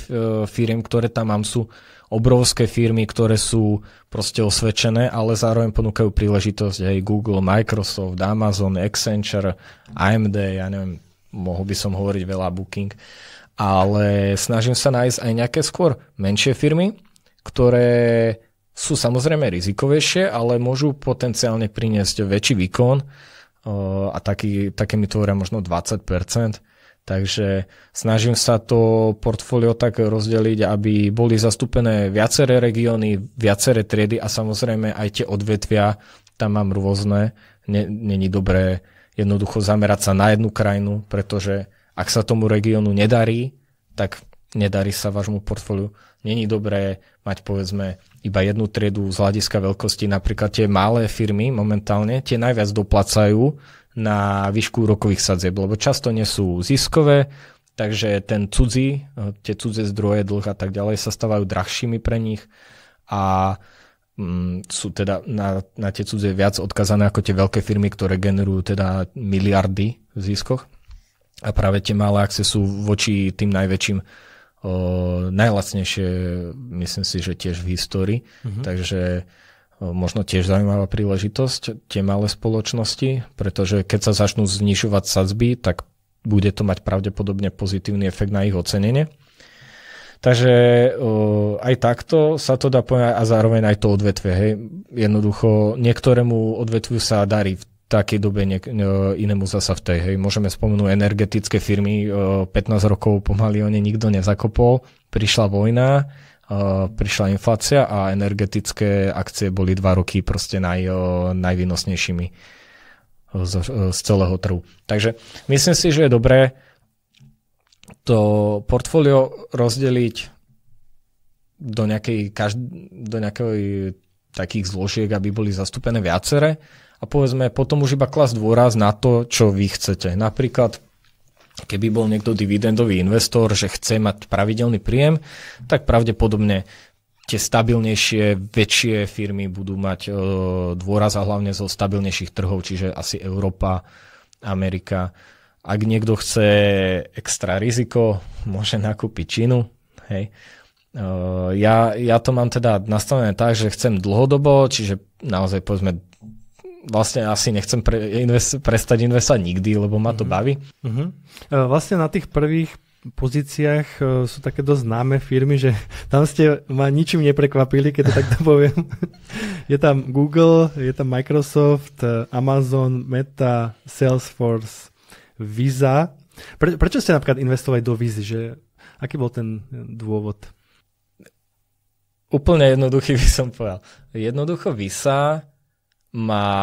firiem, ktoré tam mám, sú obrovské firmy, ktoré sú proste osvedčené, ale zároveň ponúkajú príležitosť aj Google, Microsoft, Amazon, Accenture, AMD, ja neviem, mohol by som hovoriť veľa Booking, ale snažím sa nájsť aj nejaké skôr menšie firmy, ktoré sú samozrejme rizikovejšie, ale môžu potenciálne priniesť väčší výkon eh, a taký, také mi tvoria možno 20%. Takže snažím sa to portfólio tak rozdeliť, aby boli zastúpené viaceré regióny, viaceré triedy a samozrejme aj tie odvetvia, tam mám rôzne. Není dobré jednoducho zamerať sa na jednu krajinu, pretože ak sa tomu regiónu nedarí, tak nedarí sa vášmu portfóliu. Není dobré mať povedzme iba jednu triedu z hľadiska veľkosti. Napríklad tie malé firmy momentálne, tie najviac doplacajú na výšku rokových sadzieb, lebo často nie sú ziskové, takže ten cudzí, tie cudzie zdroje, dlh a tak ďalej sa stávajú drahšími pre nich a mm, sú teda na, na tie cudzie viac odkazané ako tie veľké firmy, ktoré generujú teda miliardy v ziskoch. A práve tie malé akcie sú voči tým najväčším O, najlacnejšie, myslím si, že tiež v histórii. Mm-hmm. Takže o, možno tiež zaujímavá príležitosť tie malé spoločnosti, pretože keď sa začnú znižovať sadzby, tak bude to mať pravdepodobne pozitívny efekt na ich ocenenie. Takže o, aj takto sa to dá povedať a zároveň aj to odvetve. Hej. Jednoducho niektorému odvetviu sa darí v takej dobe ne, inému zasa v tej. Hej. Môžeme spomenúť energetické firmy, 15 e, rokov pomaly o ne nikto nezakopol, prišla vojna, e, prišla inflácia a energetické akcie boli 2 roky proste naj, e, najvýnosnejšími z, z celého trhu. Takže myslím si, že je dobré to portfólio rozdeliť do nejakej, každ- do nejakej takých zložiek, aby boli zastúpené viacere a povedzme potom už iba klas dôraz na to, čo vy chcete. Napríklad keby bol niekto dividendový investor, že chce mať pravidelný príjem, tak pravdepodobne tie stabilnejšie, väčšie firmy budú mať e, dôraz a hlavne zo stabilnejších trhov, čiže asi Európa, Amerika. Ak niekto chce extra riziko, môže nakúpiť Čínu. Hej ja, ja to mám teda nastavené tak, že chcem dlhodobo, čiže naozaj povedzme vlastne asi nechcem pre, invest, prestať investovať nikdy, lebo ma to mhm. baví. Uh-huh. uh Vlastne na tých prvých pozíciách sú také dosť známe firmy, že tam ste ma ničím neprekvapili, keď to takto poviem. je tam Google, je tam Microsoft, Amazon, Meta, Salesforce, Visa. Pre, prečo ste napríklad investovali do Vizy? Že, aký bol ten dôvod? úplne jednoduchý by som povedal. Jednoducho Visa má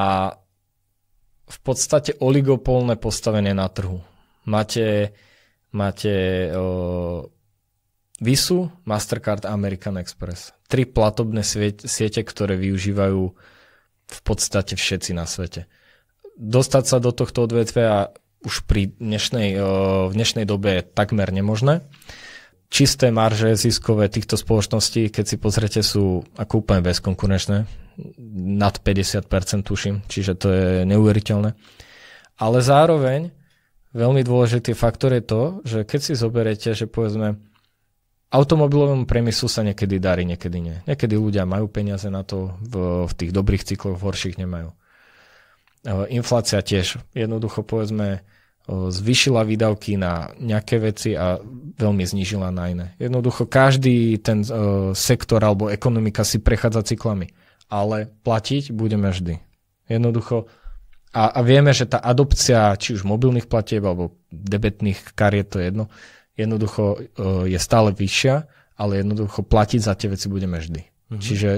v podstate oligopolné postavenie na trhu. Máte, máte uh, Visu, Mastercard American Express. Tri platobné siete, ktoré využívajú v podstate všetci na svete. Dostať sa do tohto odvetvia už pri dnešnej, uh, v dnešnej dobe je takmer nemožné. Uh, čisté marže ziskové týchto spoločností, keď si pozrete, sú ako úplne bezkonkurenčné. Nad 50% tuším, čiže to je neuveriteľné. Ale zároveň veľmi dôležitý faktor je to, že keď si zoberete, že povedzme automobilovému priemyslu sa niekedy darí, niekedy nie. Niekedy ľudia majú peniaze na to, v, v tých dobrých cykloch, v horších nemajú. E, inflácia tiež. Jednoducho povedzme, zvyšila výdavky na nejaké veci a veľmi znížila na iné. Jednoducho každý ten sektor alebo ekonomika si prechádza cyklami, ale platiť budeme vždy. Jednoducho a, a vieme, že tá adopcia či už mobilných platieb alebo debetných kariet, to je jedno, jednoducho je stále vyššia, ale jednoducho platiť za tie veci budeme vždy. Mhm. Čiže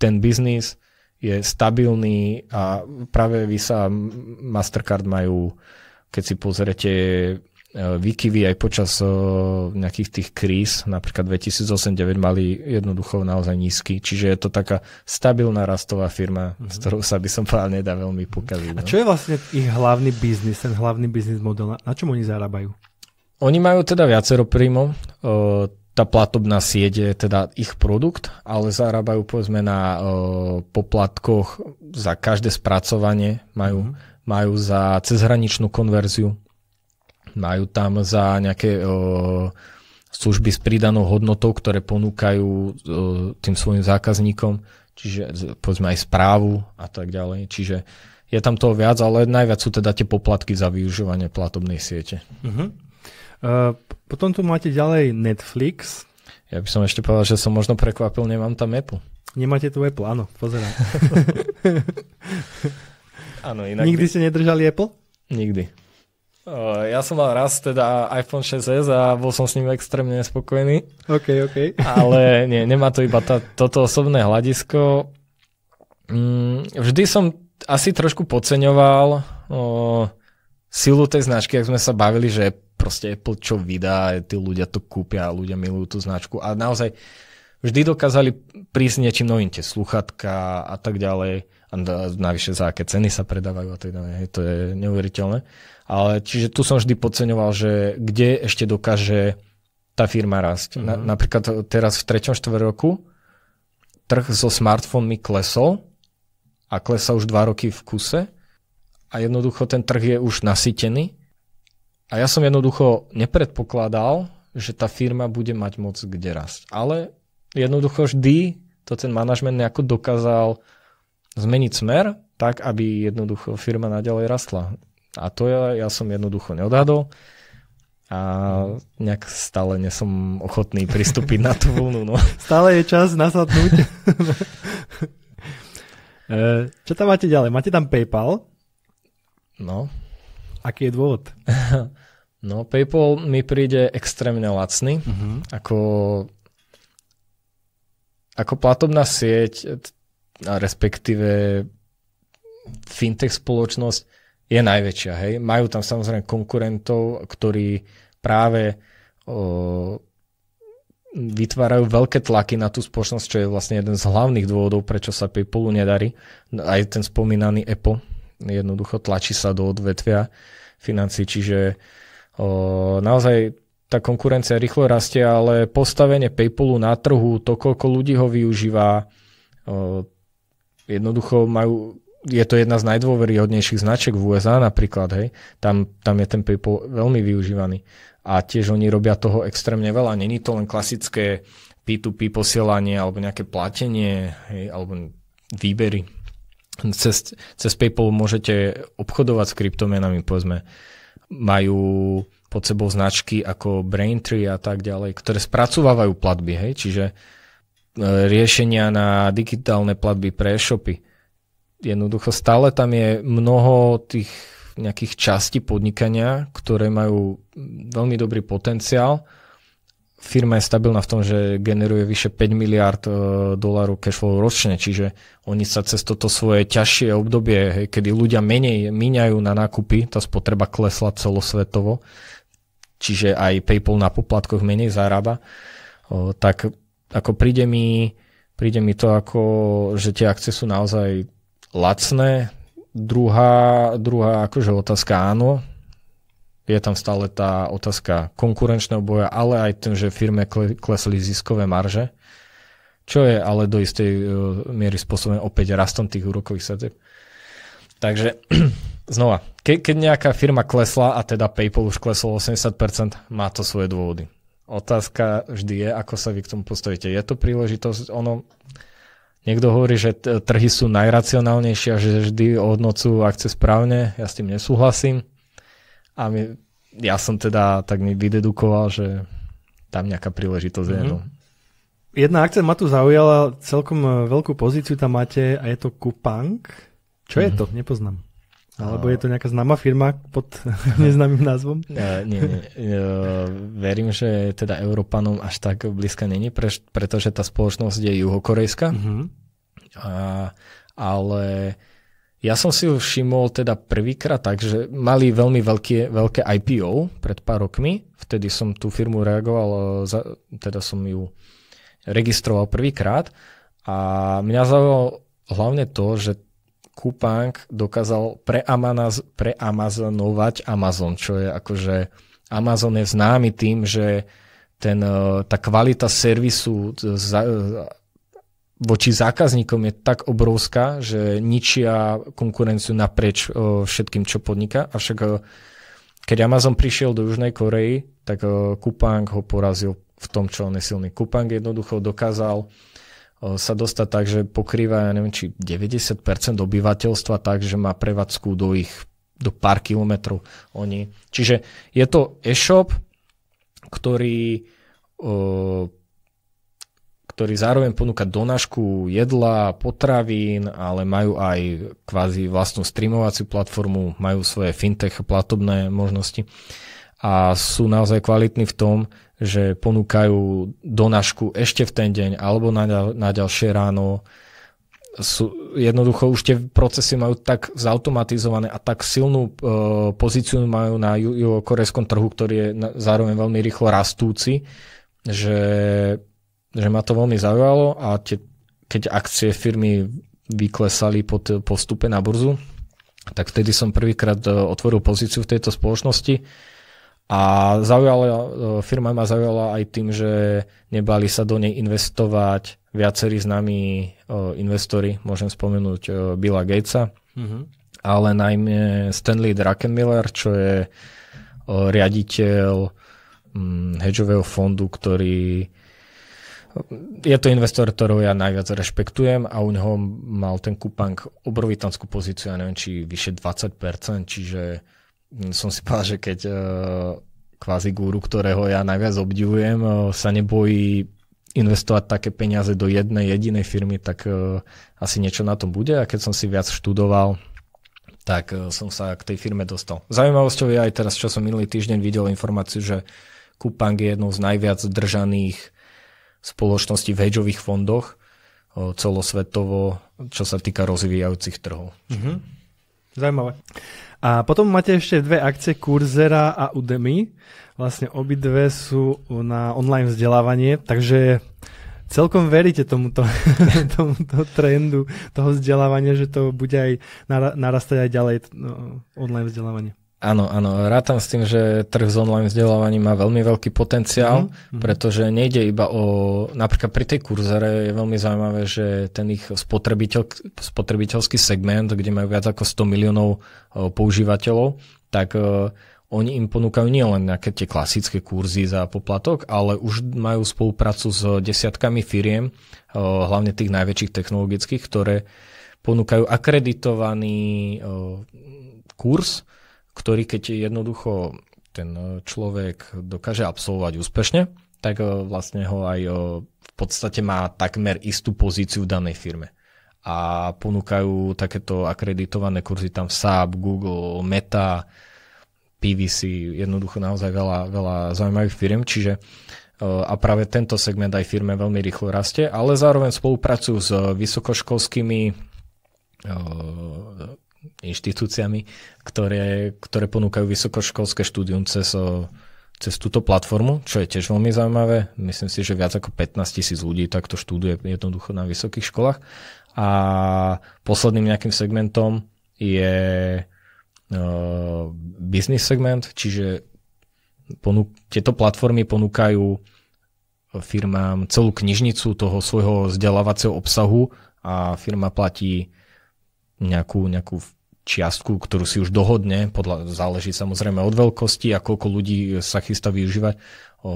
ten biznis je stabilný a práve Visa a Mastercard majú uh, keď si pozrete e, výkyvy aj počas e, nejakých tých kríz, napríklad 2008-2009 mali jednoducho naozaj nízky, čiže je to taká stabilná rastová firma, mm-hmm. s mhm. ktorou sa by som povedal nedá veľmi pokaziť. A no. čo je vlastne ich hlavný biznis, ten hlavný biznis model, na čom oni zarábajú? Oni majú teda viacero príjmov, e, tá platobná sieť je teda ich produkt, ale zarábajú povedzme na poplatkoch za každé spracovanie, majú mm-hmm majú za cezhraničnú konverziu, majú tam za nejaké služby s pridanou hodnotou, ktoré ponúkajú tým svojim zákazníkom, čiže povedzme aj správu a tak ďalej. Čiže je tam toho viac, ale najviac sú teda tie poplatky za využívanie platobnej siete. Uh-huh. Uh, potom tu máte ďalej Netflix. Ja by som ešte povedal, že som možno prekvapil, nemám tam Apple. Nemáte tu Apple, áno, pozerám. Áno, inak Nikdy by... ste nedržali Apple? Nikdy. Ja som mal raz teda iPhone 6s a bol som s ním extrémne nespokojný. OK, OK. Ale nie, nemá to iba tá, toto osobné hľadisko. Mm, vždy som asi trošku podceňoval o, silu tej značky, ak sme sa bavili, že proste Apple čo vydá, tí ľudia to kúpia, ľudia milujú tú značku a naozaj vždy dokázali prísť niečím novým, tie sluchatka a tak ďalej a navyše za aké ceny sa predávajú a tak ďalej. To je neuveriteľné. Ale čiže tu som vždy podceňoval, že kde ešte dokáže tá firma rásť. Mm-hmm. Na, mhm. napríklad teraz v 3. štvrt roku trh so smartfónmi klesol a klesa už 2 roky v kuse a jednoducho ten trh je už nasytený a ja som jednoducho nepredpokladal, že tá firma bude mať moc kde rásť. Ale jednoducho vždy to ten manažment nejako dokázal zmeniť smer tak, aby jednoducho firma naďalej rastla. A to ja, ja som jednoducho neodhadol a nejak stále nesom ochotný pristúpiť na tú vlnu. No. Stále je čas nasadnúť. E, čo tam máte ďalej? Máte tam PayPal? No. Aký je dôvod? No, PayPal mi príde extrémne lacný. Uh-huh. Ako, ako platobná sieť, a respektíve fintech spoločnosť je najväčšia. Hej? Majú tam samozrejme konkurentov, ktorí práve o, vytvárajú veľké tlaky na tú spoločnosť, čo je vlastne jeden z hlavných dôvodov, prečo sa PayPalu nedarí. Aj ten spomínaný EPO jednoducho tlačí sa do odvetvia financí, čiže o, naozaj tá konkurencia rýchlo rastie, ale postavenie PayPalu na trhu, to koľko ľudí ho využíva, o, Jednoducho majú, je to jedna z najdôveryhodnejších značiek v USA napríklad, hej. Tam, tam je ten PayPal veľmi využívaný. A tiež oni robia toho extrémne veľa. Není to len klasické P2P posielanie alebo nejaké platenie, hej, alebo výbery. Cez, cez PayPal môžete obchodovať s kryptomenami, povedzme. Majú pod sebou značky ako Braintree a tak ďalej, ktoré spracovávajú platby, hej, čiže E, riešenia na digitálne platby pre e-shopy. Jednoducho stále tam je mnoho tých nejakých častí podnikania, ktoré majú veľmi dobrý potenciál. Firma je stabilná v tom, že generuje vyše 5 miliard e, dolárov cashflow ročne, čiže oni sa cez toto svoje ťažšie obdobie, hej, kedy ľudia menej míňajú na nákupy, tá spotreba klesla celosvetovo, čiže aj PayPal na poplatkoch menej zarába, tak ako príde mi, príde mi to ako, že tie akcie sú naozaj lacné. Druhá, druhá akože otázka áno, je tam stále tá otázka konkurenčného boja, ale aj tým, že firme klesli ziskové marže, čo je ale do istej e, miery spôsobené opäť rastom tých úrokových sadzieb. Takže znova, ke, keď nejaká firma klesla a teda PayPal už klesol 80%, má to svoje dôvody otázka vždy je, ako sa vy k tomu postavíte. Je to príležitosť, ono, niekto hovorí, že trhy sú najracionálnejšie a že vždy odnocujú akcie správne, ja s tým nesúhlasím. A my, ja som teda tak vydedukoval, že tam nejaká príležitosť mm-hmm. je. Mhm. No. Jedna akcia ma tu zaujala, celkom e, veľkú pozíciu tam máte a je to Kupang. Čo mm-hmm. je mhm. to? Nepoznám. Alebo je to nejaká známa firma pod neznámym názvom? Uh, nie, nie. Uh, verím, že teda Európanom až tak blízka není, pretože tá spoločnosť je juhokorejská. Uh-huh. A, ale ja som si ju všimol teda prvýkrát tak, že mali veľmi veľké, veľké IPO pred pár rokmi. Vtedy som tú firmu reagoval, za, teda som ju registroval prvýkrát. A mňa zaujalo hlavne to, že Kupang dokázal preamazonovať Amazon, čo je akože Amazon je známy tým, že ten, e, tá kvalita servisu za, voči zákazníkom je tak obrovská, že ničia konkurenciu naprieč e, všetkým, čo podniká. Avšak e, keď Amazon prišiel do Južnej Korei, tak Kupang ho porazil v tom, čo on je silný. Kupang jednoducho dokázal sa dostať tak, že pokrýva, ja neviem, či 90% obyvateľstva tak, že má prevádzku do ich do pár kilometrov oni. Čiže je to e-shop, ktorý, ktorý zároveň ponúka donášku jedla, potravín, ale majú aj kvázi vlastnú streamovaciu platformu, majú svoje fintech platobné možnosti a sú naozaj kvalitní v tom, že ponúkajú donášku ešte v ten deň alebo na, na ďalšie ráno. Sú, jednoducho už tie procesy majú tak zautomatizované a tak silnú uh, pozíciu majú na korejskom trhu, ktorý je na, zároveň veľmi rýchlo rastúci, že, že ma to veľmi zaujalo a tie, keď akcie firmy vyklesali pod postupe na burzu, tak vtedy som prvýkrát e, otvoril pozíciu v tejto spoločnosti a zaujala, e, firma ma zaujala aj tým, že nebali sa do nej investovať viacerí známi e, investori, môžem spomenúť e, Billa Gatesa, mm-hmm. ale najmä Stanley Druckenmiller, čo je riaditeľ mm, hedžového fondu, ktorý je to investor, ktorého ja najviac rešpektujem a u neho mal ten kupank obrovitanskú pozíciu, ja neviem, či vyše 20%, čiže som si povedal, že keď e, kvázi gúru, ktorého ja najviac obdivujem, e, sa nebojí investovať také peniaze do jednej jedinej firmy, tak e, asi niečo na tom bude. A keď som si viac študoval, tak som sa k tej firme dostal. Zaujímavosťou je aj teraz, čo som minulý týždeň videl informáciu, že Kupang je jednou z najviac držaných spoločností v hedžových fondoch celosvetovo, čo sa týka rozvíjajúcich trhov. Mm-hmm. Zajímavé. A potom máte ešte dve akcie kurzera a Udemy. Vlastne obidve sú na online vzdelávanie, takže celkom veríte tomuto, tomuto trendu toho vzdelávania, že to bude aj narastať aj ďalej no, online vzdelávanie. Áno, áno, rátam s tým, že trh s online vzdelávaním má veľmi veľký potenciál, mm-hmm. pretože nejde iba o, napríklad pri tej kurzere je veľmi zaujímavé, že ten ich spotrebiteľ, spotrebiteľský segment, kde majú viac ako 100 miliónov používateľov, tak oni im ponúkajú nielen nejaké tie klasické kurzy za poplatok, ale už majú spoluprácu s desiatkami firiem, hlavne tých najväčších technologických, ktoré ponúkajú akreditovaný kurz, ktorý keď jednoducho ten e, človek dokáže absolvovať úspešne, tak e, vlastne ho aj e, v podstate má takmer istú pozíciu v danej firme. A ponúkajú takéto akreditované kurzy tam SAP, Google, Meta, PVC, jednoducho naozaj veľa, veľa zaujímavých firm, čiže a práve tento segment aj firme veľmi rýchlo rastie, ale zároveň spolupracujú s vysokoškolskými inštitúciami, ktoré, ktoré ponúkajú vysokoškolské štúdium cez, eh, cez túto platformu, čo je tiež veľmi zaujímavé. Myslím si, že viac ako 15 tisíc ľudí takto štúduje jednoducho na vysokých školách. A posledným nejakým segmentom je uh, business segment, čiže ponúk- tieto platformy ponúkajú firmám celú knižnicu toho svojho vzdelávacieho obsahu a firma platí nejakú, nejakú čiastku, ktorú si už dohodne, podľa, záleží samozrejme od veľkosti a koľko ľudí sa chystá využívať, o,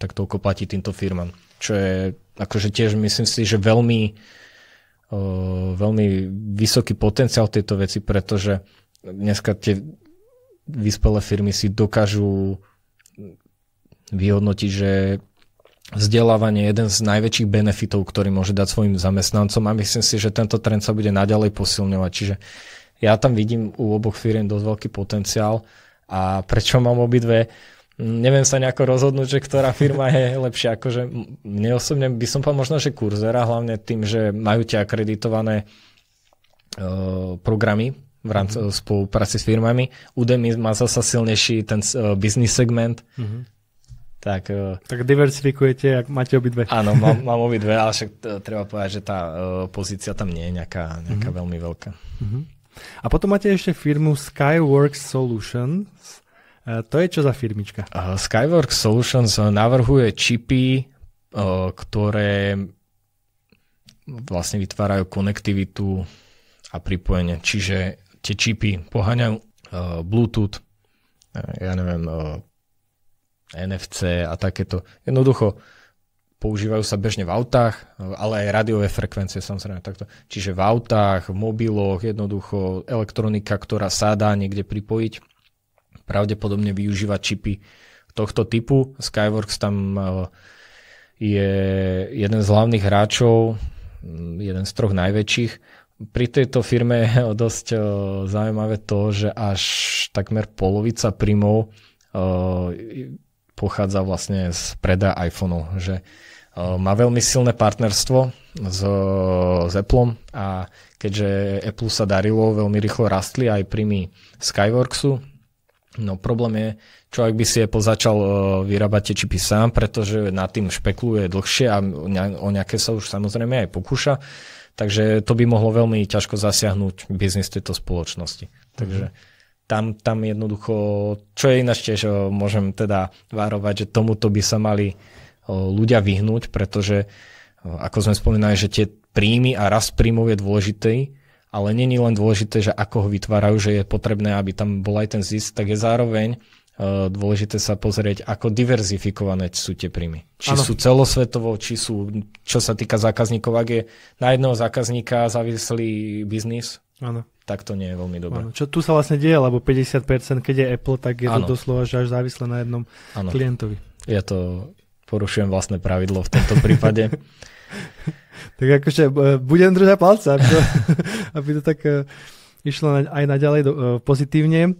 tak toľko platí týmto firmám. Čo je akože tiež myslím si, že veľmi, o, veľmi vysoký potenciál tejto veci, pretože dneska tie vyspelé firmy si dokážu vyhodnotiť, že vzdelávanie je jeden z najväčších benefitov, ktorý môže dať svojim zamestnancom a myslím si, že tento trend sa bude naďalej posilňovať. Čiže ja tam vidím u oboch firiem dosť veľký potenciál a prečo mám obidve, neviem sa nejako rozhodnúť, že ktorá firma je lepšia. Akože mne osobne by som povedal možno, že Kurzera, hlavne tým, že majú tie akreditované uh, programy v rámci mm-hmm. spolupráci s firmami. Udemy má zasa silnejší ten uh, business segment, mm-hmm. Tak, e, tak diversifikujete, ak máte obidve. Áno, mám, mám obidve, ale však e, treba povedať, že tá e, pozícia tam nie je nejaká, nejaká mm-hmm. veľmi veľká. Mm-hmm. A potom máte ešte firmu Skyworks Solutions. To je čo za firmička? Uh, Skyworks Solutions navrhuje čipy, uh, ktoré vlastne vytvárajú konektivitu a pripojenie. Čiže tie čipy poháňajú uh, Bluetooth, ja neviem, NFC a takéto. Jednoducho, používajú sa bežne v autách, ale aj rádiové frekvencie samozrejme takto. Čiže v autách, v mobiloch, jednoducho elektronika, ktorá sa dá niekde pripojiť, pravdepodobne využíva čipy tohto typu. Skyworks tam e, je jeden z hlavných hráčov, jeden z troch najväčších. Pri tejto firme je dosť e, zaujímavé to, že až takmer polovica primov e, pochádza vlastne z preda iPhoneu, že e, má veľmi silné partnerstvo s, s Apple a keďže Apple sa darilo, veľmi rýchlo rastli aj príjmy Skyworksu. No problém je, čo ak by si Apple začal e, vyrábať tie čipy sám, pretože nad tým špekuluje dlhšie a o nejaké sa už samozrejme aj pokúša, takže to by mohlo veľmi ťažko zasiahnuť biznis tejto spoločnosti. Takže mm-hmm tam, tam jednoducho, čo je ináč tiež môžem teda várovať, že tomuto by sa mali ľudia vyhnúť, pretože ako sme spomínali, že tie príjmy a rast príjmov je dôležitý, ale není len dôležité, že ako ho vytvárajú, že je potrebné, aby tam bol aj ten zisk, tak je zároveň Eh, dôležité sa pozrieť, ako diverzifikované sú tie príjmy. Či ano. sú celosvetovo, či sú, čo sa týka zákazníkov, ak je na jedného zákazníka závislý biznis, ano. tak to nie je veľmi dobré. Ano. Čo tu sa vlastne deje, lebo 50%, keď je Apple, tak je ano. to doslova že až závislé na jednom ano. klientovi. Ja to porušujem vlastné pravidlo v tomto prípade. tak akože eh, budem držať palca, aby to, aby to tak eh, išlo aj naďalej pozitívne.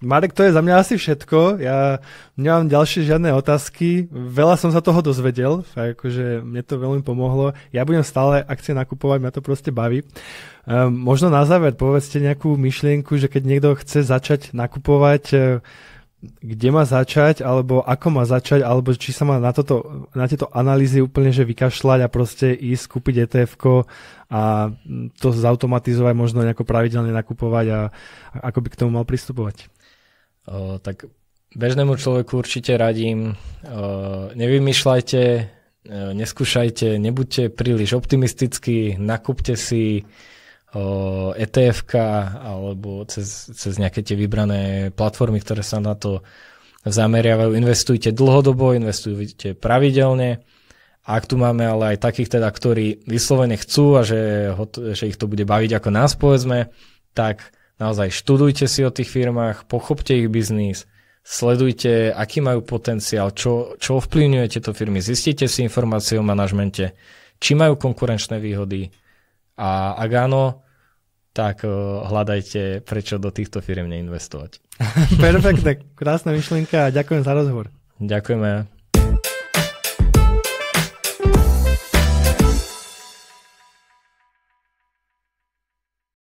Marek, to je za mňa asi všetko. Ja nemám ďalšie žiadne otázky. Veľa som sa toho dozvedel, akože mne to veľmi pomohlo. Ja budem stále akcie nakupovať, mňa to proste baví. Um, možno na záver povedzte nejakú myšlienku, že keď niekto chce začať nakupovať, e, kde má začať, alebo ako má začať, alebo či sa má na, toto, na tieto analýzy úplne že vykašľať a proste ísť kúpiť etf a mm, to zautomatizovať, možno nejako pravidelne nakupovať a ako by k tomu mal pristupovať tak bežnému človeku určite radím, nevymýšľajte, neskúšajte, nebuďte príliš optimistickí, nakúpte si etf alebo cez, cez nejaké tie vybrané platformy, ktoré sa na to zameriavajú. Investujte dlhodobo, investujte pravidelne. A ak tu máme ale aj takých teda, ktorí vyslovene chcú a že, ho, že ich to bude baviť ako nás povedzme, tak Naozaj študujte si o tých firmách, pochopte ich biznis, sledujte, aký majú potenciál, čo, čo ovplyvňuje tieto firmy, zistite si informácie o manažmente, či majú konkurenčné výhody a ak áno, tak e, hľadajte, prečo do týchto firm neinvestovať. Perfektne, krásna myšlienka a ďakujem za rozhovor. Ďakujeme.